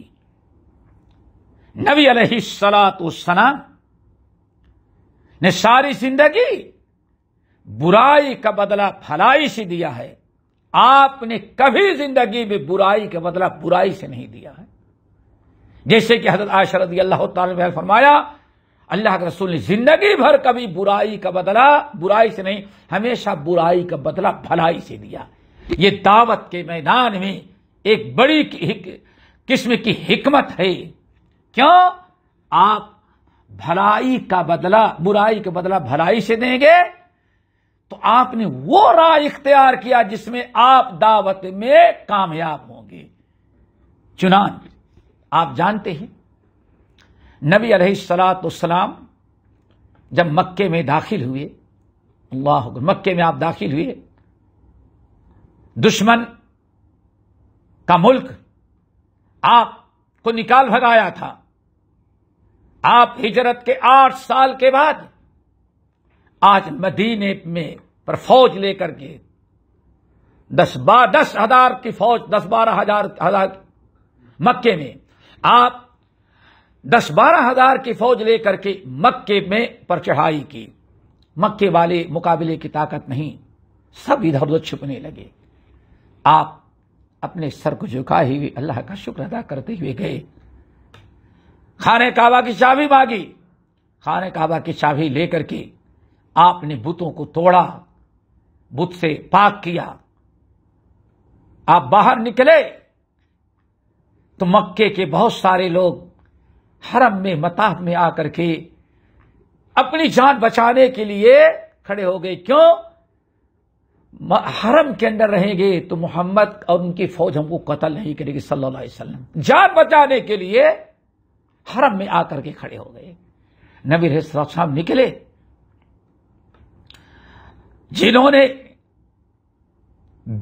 नबी अलहिसलात सलाम ने सारी जिंदगी बुराई का बदला भलाई से दिया है आपने कभी जिंदगी में बुराई का बदला बुराई से नहीं दिया है जैसे कि हजरत आशरदी अल्लाह तला फरमाया अल्लाह के रसूल ने जिंदगी भर कभी बुराई का बदला बुराई से नहीं हमेशा बुराई का बदला भलाई से दिया ये दावत के मैदान में एक बड़ी किस्म की हिकमत है क्यों आप भलाई का बदला बुराई का बदला भलाई से देंगे तो आपने वो राह इख्तियार किया जिसमें आप दावत में कामयाब होंगे चुनान आप जानते हैं नबी अलैहिस्सलाम जब मक्के में दाखिल हुए अल्लाह मक्के में आप दाखिल हुए दुश्मन का मुल्क आप को निकाल भगाया था आप हिजरत के आठ साल के बाद आज मदीने में पर फौज लेकर के दस बार दस हजार की फौज दस बारह हजार हजार मक्के में आप दस बारह हजार की फौज लेकर के मक्के में पर चढ़ाई की मक्के वाले मुकाबले की ताकत नहीं सब इधर उधर छुपने लगे आप अपने सर को झुकाए हुए अल्लाह का शुक्र अदा करते हुए गए खाने काबा की चाबी मांगी खाने काबा की चाबी लेकर के आपने बुतों को तोड़ा बुत से पाक किया आप बाहर निकले तो मक्के के बहुत सारे लोग हरम में मताफ में आकर के अपनी जान बचाने के लिए खड़े हो गए क्यों हरम के अंदर रहेंगे तो मोहम्मद और उनकी फौज हमको कत्ल नहीं करेगी सल्लल्लाहु अलैहि वसल्लम जान बचाने के लिए हरम में आकर के खड़े हो गए नबी साहब निकले जिन्होंने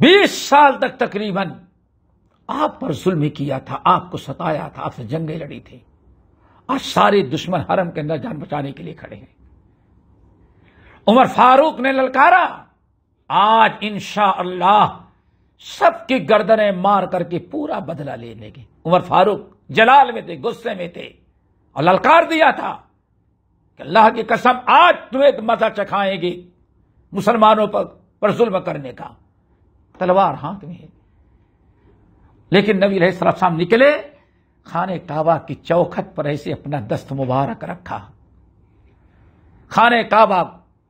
20 साल तक तकरीबन आप पर जुल्म किया था आपको सताया था आपसे जंगे लड़ी थी आज सारे दुश्मन हरम के अंदर जान बचाने के लिए खड़े हैं उमर फारूक ने ललकारा आज इंशा अल्लाह सबकी गर्दनें मार करके पूरा बदला लेने के उमर फारूक जलाल में थे गुस्से में थे और ललकार दिया था कि अल्लाह की कसम आज तुम्हें मजा चखाएंगे मुसलमानों पर पर जुल्म करने का तलवार हाथ में लेकिन नबी रहे सलाम निकले खान काबा की चौखट पर ऐसे अपना दस्त मुबारक रखा खान काबा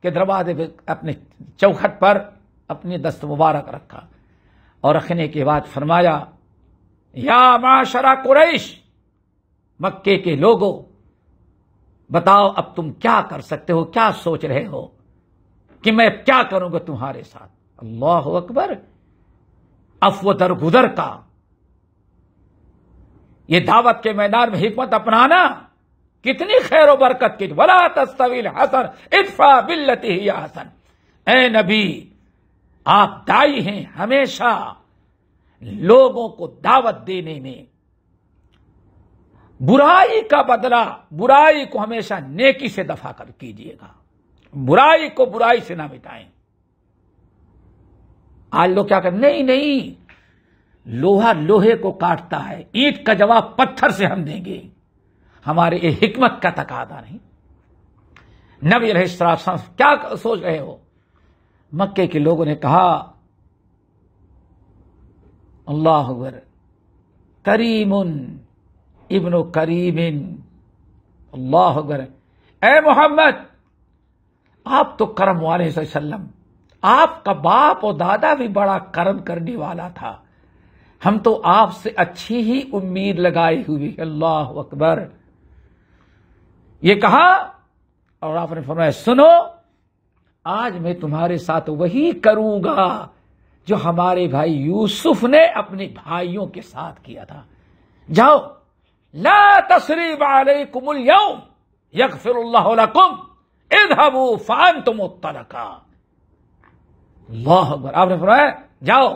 के दरवाजे पे अपने चौखट पर अपने दस्त मुबारक रखा और रखने के बाद फरमाया या माशरा कुरैश मक्के के लोगों बताओ अब तुम क्या कर सकते हो क्या सोच रहे हो कि मैं क्या करूंगा तुम्हारे साथ अल्लाह अकबर अफव गुदर का ये दावत के मैदान में हिकमत अपनाना कितनी खैर बरकत की वला तस्तवील हसन इफा बिल्लती ही हसन ए नबी आप दाई हैं हमेशा लोगों को दावत देने में बुराई का बदला बुराई को हमेशा नेकी से दफा कर कीजिएगा बुराई को बुराई से ना मिटाएं आज लोग क्या कर नहीं नहीं लोहा लोहे को काटता है ईट का जवाब पत्थर से हम देंगे हमारे ये हिकमत का तकादा नहीं नबी रहे क्या सोच रहे हो मक्के के लोगों ने कहा अल्लाह करीम करीमुन इब्न करीमिन अल्लाह ए मोहम्मद आप तो करम वाले सल्लम आपका बाप और दादा भी बड़ा करम करने वाला था हम तो आपसे अच्छी ही उम्मीद लगाई हुई है अल्लाह अकबर ये कहा और आपने फरमाया सुनो आज मैं तुम्हारे साथ वही करूंगा जो हमारे भाई यूसुफ ने अपने भाइयों के साथ किया था जाओ ला तसरीब यक फिर कुम इधबू फान तुम उत्तर का अल्लाह अकबर आपने फरमाया जाओ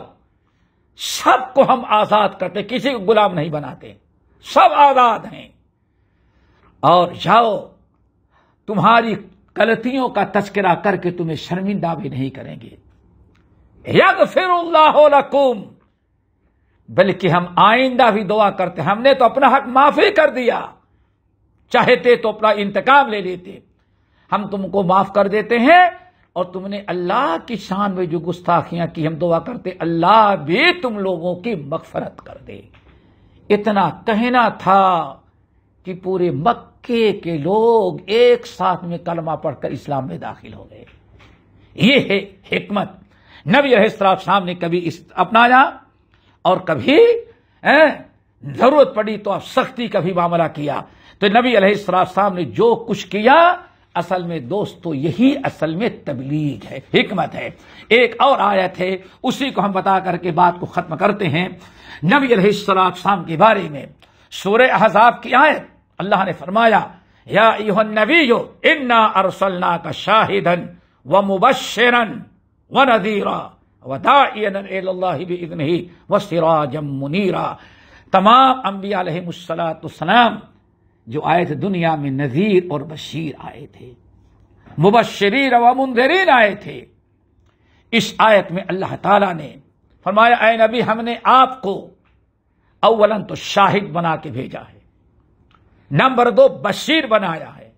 सबको हम आजाद करते किसी को गुलाम नहीं बनाते सब आजाद हैं और जाओ तुम्हारी गलतियों का तस्करा करके तुम्हें शर्मिंदा भी नहीं करेंगे यग फिर लकुम बल्कि हम आइंदा भी दुआ करते हमने तो अपना हक माफी कर दिया चाहते तो अपना इंतकाम ले लेते हम तुमको माफ कर देते हैं और तुमने अल्लाह की शान में जो गुस्ताखियां की हम दुआ करते अल्लाह भी तुम लोगों की मगफरत कर दे इतना कहना था कि पूरे मक्के के लोग एक साथ में कलमा पढ़कर इस्लाम में दाखिल हो गए ये है हिकमत नबी रहसराब साहब ने कभी इस अपनाया और कभी जरूरत पड़ी तो आप सख्ती का भी मामला किया तो नबी साहब ने जो कुछ किया असल में दोस्तों तो यही असल में तबलीग है हिकमत है एक और आयत है उसी को हम बता करके बात को ख़त्म करते हैं नबी अलैहिस्सलाम के बारे में सूर्य अहजाब की आयत अल्लाह ने फरमाया या नबी यो इन्ना अरसलना का शाहिदन व मुबशरन व नदीरा वदाही व सिराजम मुनीरा तमाम अम्बिया सलाम जो आए थे दुनिया में नजीर और बशीर आए थे मुबशरीर व मुंदरीन आए थे इस आयत में अल्लाह ताला ने फरमाया ए नबी हमने आपको अव्वलन तो शाहिद बना के भेजा है नंबर दो बशीर बनाया है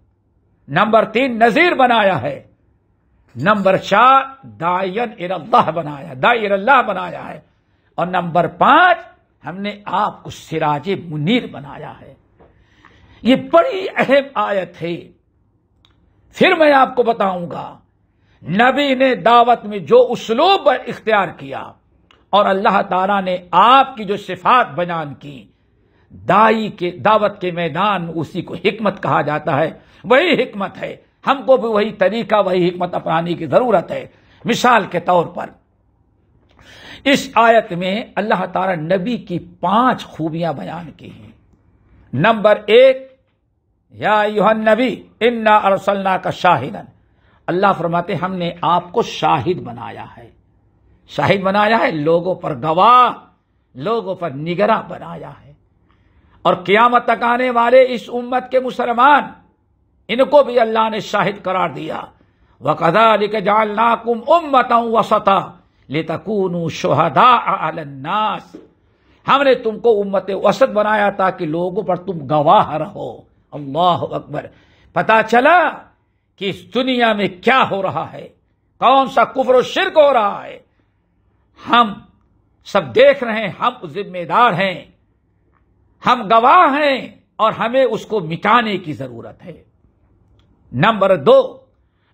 नंबर तीन नजीर बनाया है नंबर चार दायन इल्लाह बनाया दायर अल्लाह बनाया है और नंबर पांच हमने आपको सिराज मुनीर बनाया है ये बड़ी अहम आयत है फिर मैं आपको बताऊंगा नबी ने दावत में जो उसलूब इख्तियार किया और अल्लाह तारा ने आपकी जो सिफात बयान की दाई के दावत के मैदान उसी को हिकमत कहा जाता है वही हिकमत है हमको भी वही तरीका वही हिकमत अपनाने की जरूरत है मिसाल के तौर पर इस आयत में अल्लाह तारा नबी की पांच खूबियां बयान की हैं नंबर एक या यूहन नबी इन्ना अरसलना का शाहिदन अल्लाह फरमाते हमने आपको शाहिद बनाया है शाहिद बनाया है लोगों पर गवाह लोगों पर निगरा बनाया है और क्यामत तक आने वाले इस उम्मत के मुसलमान इनको भी अल्लाह ने शाहिद करार दिया कदा लिख जाल नाकुम उम्मत वसता लेतकून शहदा हमने तुमको उम्मत वसत बनाया ताकि लोगों पर तुम गवाह रहो अल्लाह अकबर पता चला कि इस दुनिया में क्या हो रहा है कौन सा कुफर शिरक हो रहा है हम सब देख रहे हैं हम जिम्मेदार हैं हम गवाह हैं और हमें उसको मिटाने की जरूरत है नंबर दो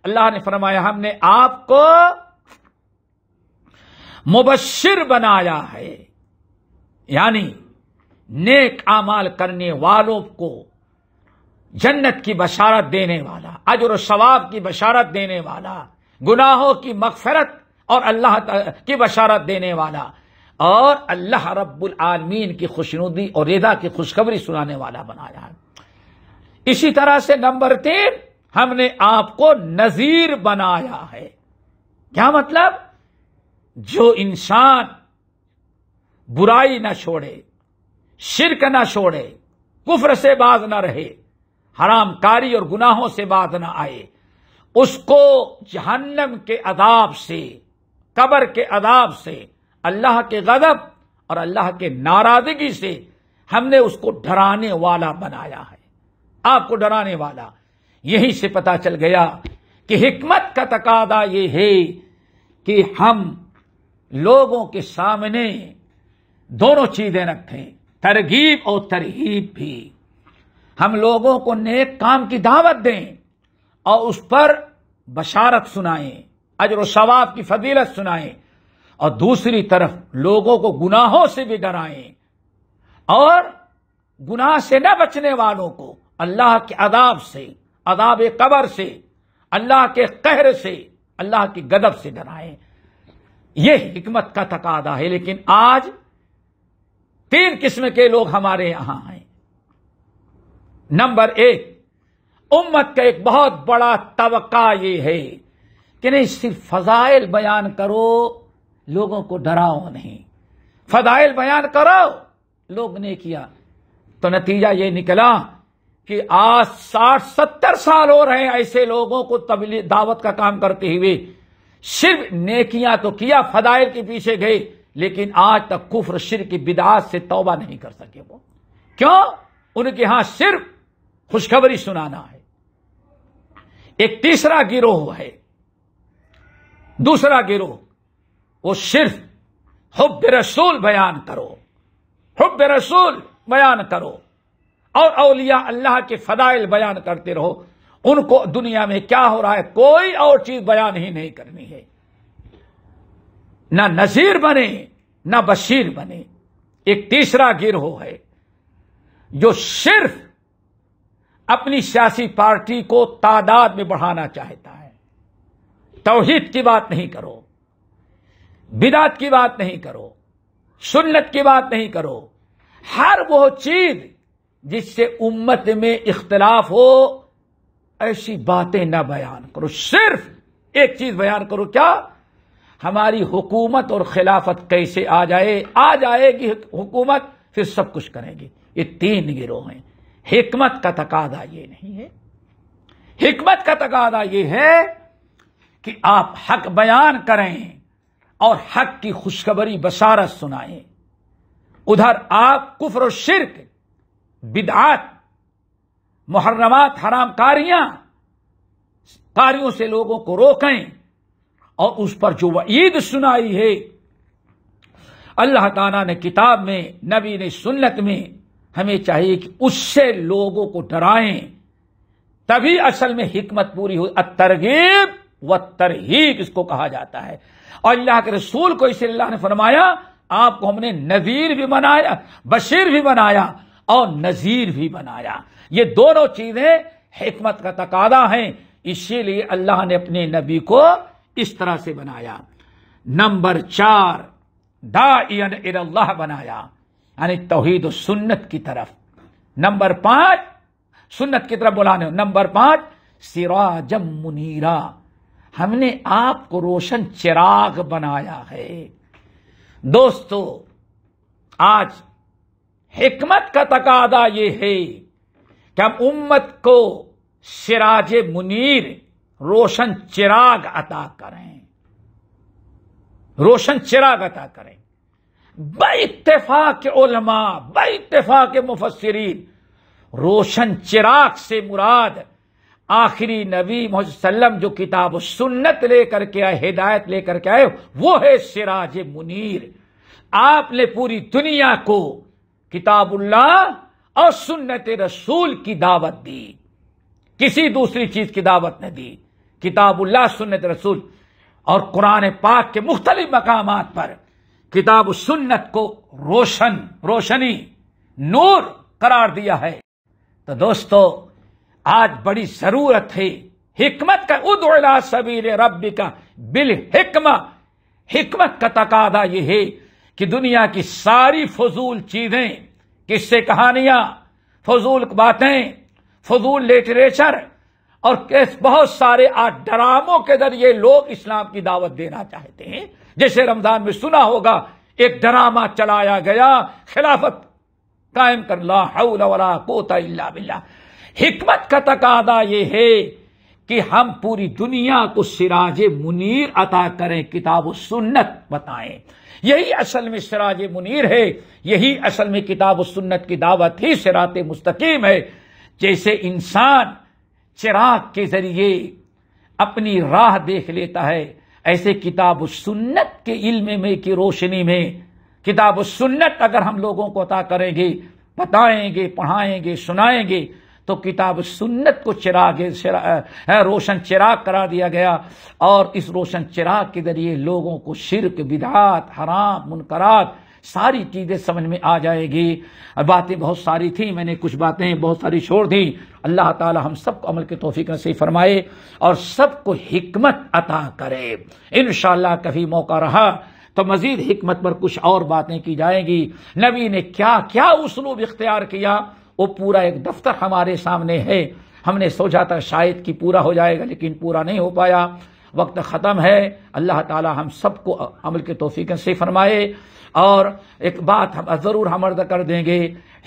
अल्लाह ने फरमाया हमने आपको मुबशिर बनाया है यानी नेक आमाल करने वालों को जन्नत की बशारत देने वाला अजर शवाब की बशारत देने वाला गुनाहों की मकफरत और अल्लाह की बशारत देने वाला और अल्लाह रब्बुल आलमीन की खुशनुदी और रेदा की खुशखबरी सुनाने वाला बनाया है इसी तरह से नंबर तीन हमने आपको नजीर बनाया है क्या मतलब जो इंसान बुराई ना छोड़े शिरक ना छोड़े कुफर से बाज ना रहे हरामकारी और गुनाहों से बात ना आए उसको जहन्नम के अदाब से कबर के अदाब से अल्लाह के गदब और अल्लाह के नाराजगी से हमने उसको डराने वाला बनाया है आपको डराने वाला यहीं से पता चल गया कि हिकमत का तकादा ये है कि हम लोगों के सामने दोनों चीजें रखें तरगीब और तरहीब भी हम लोगों को नेक काम की दावत दें और उस पर बशारत सुनाएं अजर शवाब की फजीलत सुनाएं और दूसरी तरफ लोगों को गुनाहों से भी डराएं और गुनाह से न बचने वालों को अल्लाह के अदाब से अदाब कबर से अल्लाह के कहर से अल्लाह की गदब से डराएं यह हिकमत का तकादा है लेकिन आज तीन किस्म के लोग हमारे यहां हैं नंबर एक उम्मत का एक बहुत बड़ा तबका ये है कि नहीं सिर्फ फजाइल बयान करो लोगों को डराओ नहीं फजाइल बयान करो लोग ने किया तो नतीजा ये निकला कि आज साठ सत्तर साल हो रहे हैं ऐसे लोगों को तबली दावत का काम करते हुए सिर्फ नेकियां तो किया फदाइल के पीछे गए लेकिन आज तक कुफर शिर की बिदात से तौबा नहीं कर सके वो क्यों उनके यहां सिर्फ खुशखबरी सुनाना है एक तीसरा गिरोह है दूसरा गिरोह वो सिर्फ हुब रसूल बयान करो हुब रसूल बयान करो और अलिया अल्लाह के फदाइल बयान करते रहो उनको दुनिया में क्या हो रहा है कोई और चीज बयान ही नहीं करनी है ना नजीर बने ना बशीर बने एक तीसरा गिरोह है जो सिर्फ अपनी सियासी पार्टी को तादाद में बढ़ाना चाहता है तोहहीद की बात नहीं करो बिदात की बात नहीं करो सुन्नत की बात नहीं करो हर वो चीज जिससे उम्मत में इख्तलाफ हो ऐसी बातें ना बयान करो सिर्फ एक चीज बयान करो क्या हमारी हुकूमत और खिलाफत कैसे आ जाए आ जाएगी हुकूमत फिर सब कुछ करेगी ये तीन गिरोह हैं हिकमत का तकादा ये नहीं है हिकमत का तकादा ये है कि आप हक बयान करें और हक की खुशखबरी बशारत सुनाएं उधर आप कुफर और शिरक बिदात मुहर्रमात हराम कारियां कार्यों से लोगों को रोकें और उस पर जो वईद सुनाई है अल्लाह ताला ने किताब में नबी ने सुन्नत में हमें चाहिए कि उससे लोगों को डराएं तभी असल में हिकमत पूरी हो तरगीब व तरहीब इसको कहा जाता है और अल्लाह के रसूल को इसे अल्लाह ने फरमाया आपको हमने नजीर भी बनाया बशीर भी बनाया और नजीर भी बनाया ये दोनों चीजें हिकमत का तकादा है इसीलिए अल्लाह ने अपने नबी को इस तरह से बनाया नंबर चार दाइन अल्लाह बनाया यानी तोहहीद सुन्नत की तरफ नंबर पांच सुन्नत की तरफ बुलाने नंबर पांच सिराजम मुनीरा हमने आपको रोशन चिराग बनाया है दोस्तों आज हिकमत का तकादा यह है कि हम उम्मत को सिराज मुनीर रोशन चिराग अता करें रोशन चिराग अता करें के ओलमा के मुफसरीन रोशन चिराग से मुराद आखिरी नबी मोहम्मद जो किताब सुन्नत लेकर के आए हिदायत लेकर के आए वो है सिराज मुनीर आपने पूरी दुनिया को किताबुल्लाह और सुन्नत रसूल की दावत दी किसी दूसरी चीज की दावत नहीं दी किताबुल्लाह सुन्नत रसूल और कुरान पाक के मुख्तलिफ मकाम पर किताब सुन्नत को रोशन रोशनी नूर करार दिया है तो दोस्तों आज बड़ी जरूरत है हिकमत का उदला सबीर रबी का बिल हिकमा हिकमत का तकादा यह है कि दुनिया की सारी फजूल चीजें किससे कहानियां फजूल बातें फजूल लिटरेचर और बहुत सारे आज ड्रामों के जरिए लोग इस्लाम की दावत देना चाहते हैं जैसे रमजान में सुना होगा एक ड्रामा चलाया गया खिलाफत कायम कर ला कोता इल्ला बिल्ला हिकमत का तकादा यह है कि हम पूरी दुनिया को सिराज मुनीर अता करें किताब सुन्नत बताएं यही असल में सिराज मुनीर है यही असल में किताब सुन्नत की दावत ही सिरात मुस्तकीम है जैसे इंसान चिराग के जरिए अपनी राह देख लेता है ऐसे किताब सुन्नत के इल्म में की रोशनी में किताब सुन्नत अगर हम लोगों को अता करेंगे बताएंगे पढ़ाएंगे सुनाएंगे तो किताब सुन्नत को चिराग चिरा, रोशन चिराग करा दिया गया और इस रोशन चिराग के जरिए लोगों को शिरक विदात हराम मुनकरात सारी चीज़ें समझ में आ जाएगी और बातें बहुत सारी थी मैंने कुछ बातें बहुत सारी छोड़ दी अल्लाह ताला हम सबको अमल के तोफ़ी से फरमाए और सबको हिकमत अता करे इन कभी मौका रहा तो मज़ीद हमत पर कुछ और बातें की जाएंगी नबी ने क्या क्या उसलूब इख्तियार किया वो पूरा एक दफ्तर हमारे सामने है हमने सोचा था शायद कि पूरा हो जाएगा लेकिन पूरा नहीं हो पाया वक्त ख़त्म है अल्लाह ताला हम सबको अमल के तोफ़ी से फरमाए और एक बात हम ज़रूर हम अर्द कर देंगे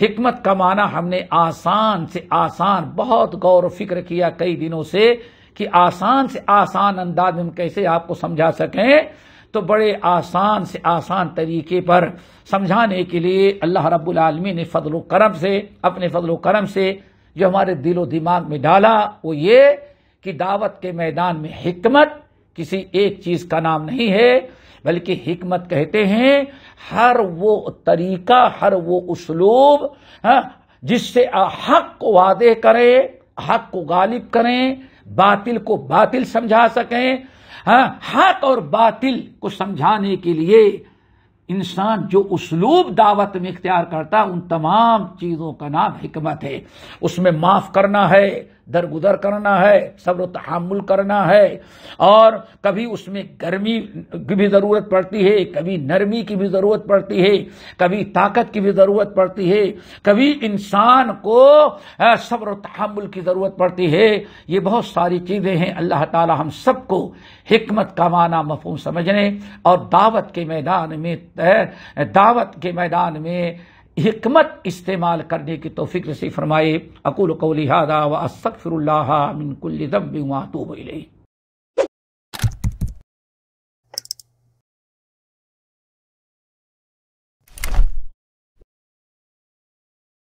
हमत का माना हमने आसान से आसान बहुत गौर फिक्र किया कई दिनों से कि आसान से आसान अंदाज में हम कैसे आपको समझा सकें तो बड़े आसान से आसान तरीके पर समझाने के लिए अल्लाह रब्बुल आलमी ने फजल करम से अपने फजल करम से जो हमारे दिलो दिमाग में डाला वो ये कि दावत के मैदान में हमत किसी एक चीज़ का नाम नहीं है बल्कि हिकमत कहते हैं हर वो तरीका हर वो उसलूब हाँ, जिससे हक को वादे करें हक को गालिब करें बातिल को बातिल समझा सकें हाँ, हक और बातिल को समझाने के लिए इंसान जो उसलूब दावत में इख्तियार करता उन तमाम चीज़ों का नाम हिकमत है उसमें माफ़ करना है दरगुदर करना है सब्र तहमुल करना है और कभी उसमें गर्मी की भी ज़रूरत पड़ती है कभी नरमी की भी ज़रूरत पड़ती है कभी ताकत की भी ज़रूरत पड़ती है कभी इंसान को सब्र तहमुल की ज़रूरत पड़ती है ये बहुत सारी चीज़ें हैं अल्लाह ताला हम सबको हमत का माना मफहम समझने और दावत के मैदान में दावत के मैदान में हमत इस्तेमाल करने की तोफ़ी से फरमाए अकुल कौलिहादा व असफ़िर मिनकुल्लम वातूब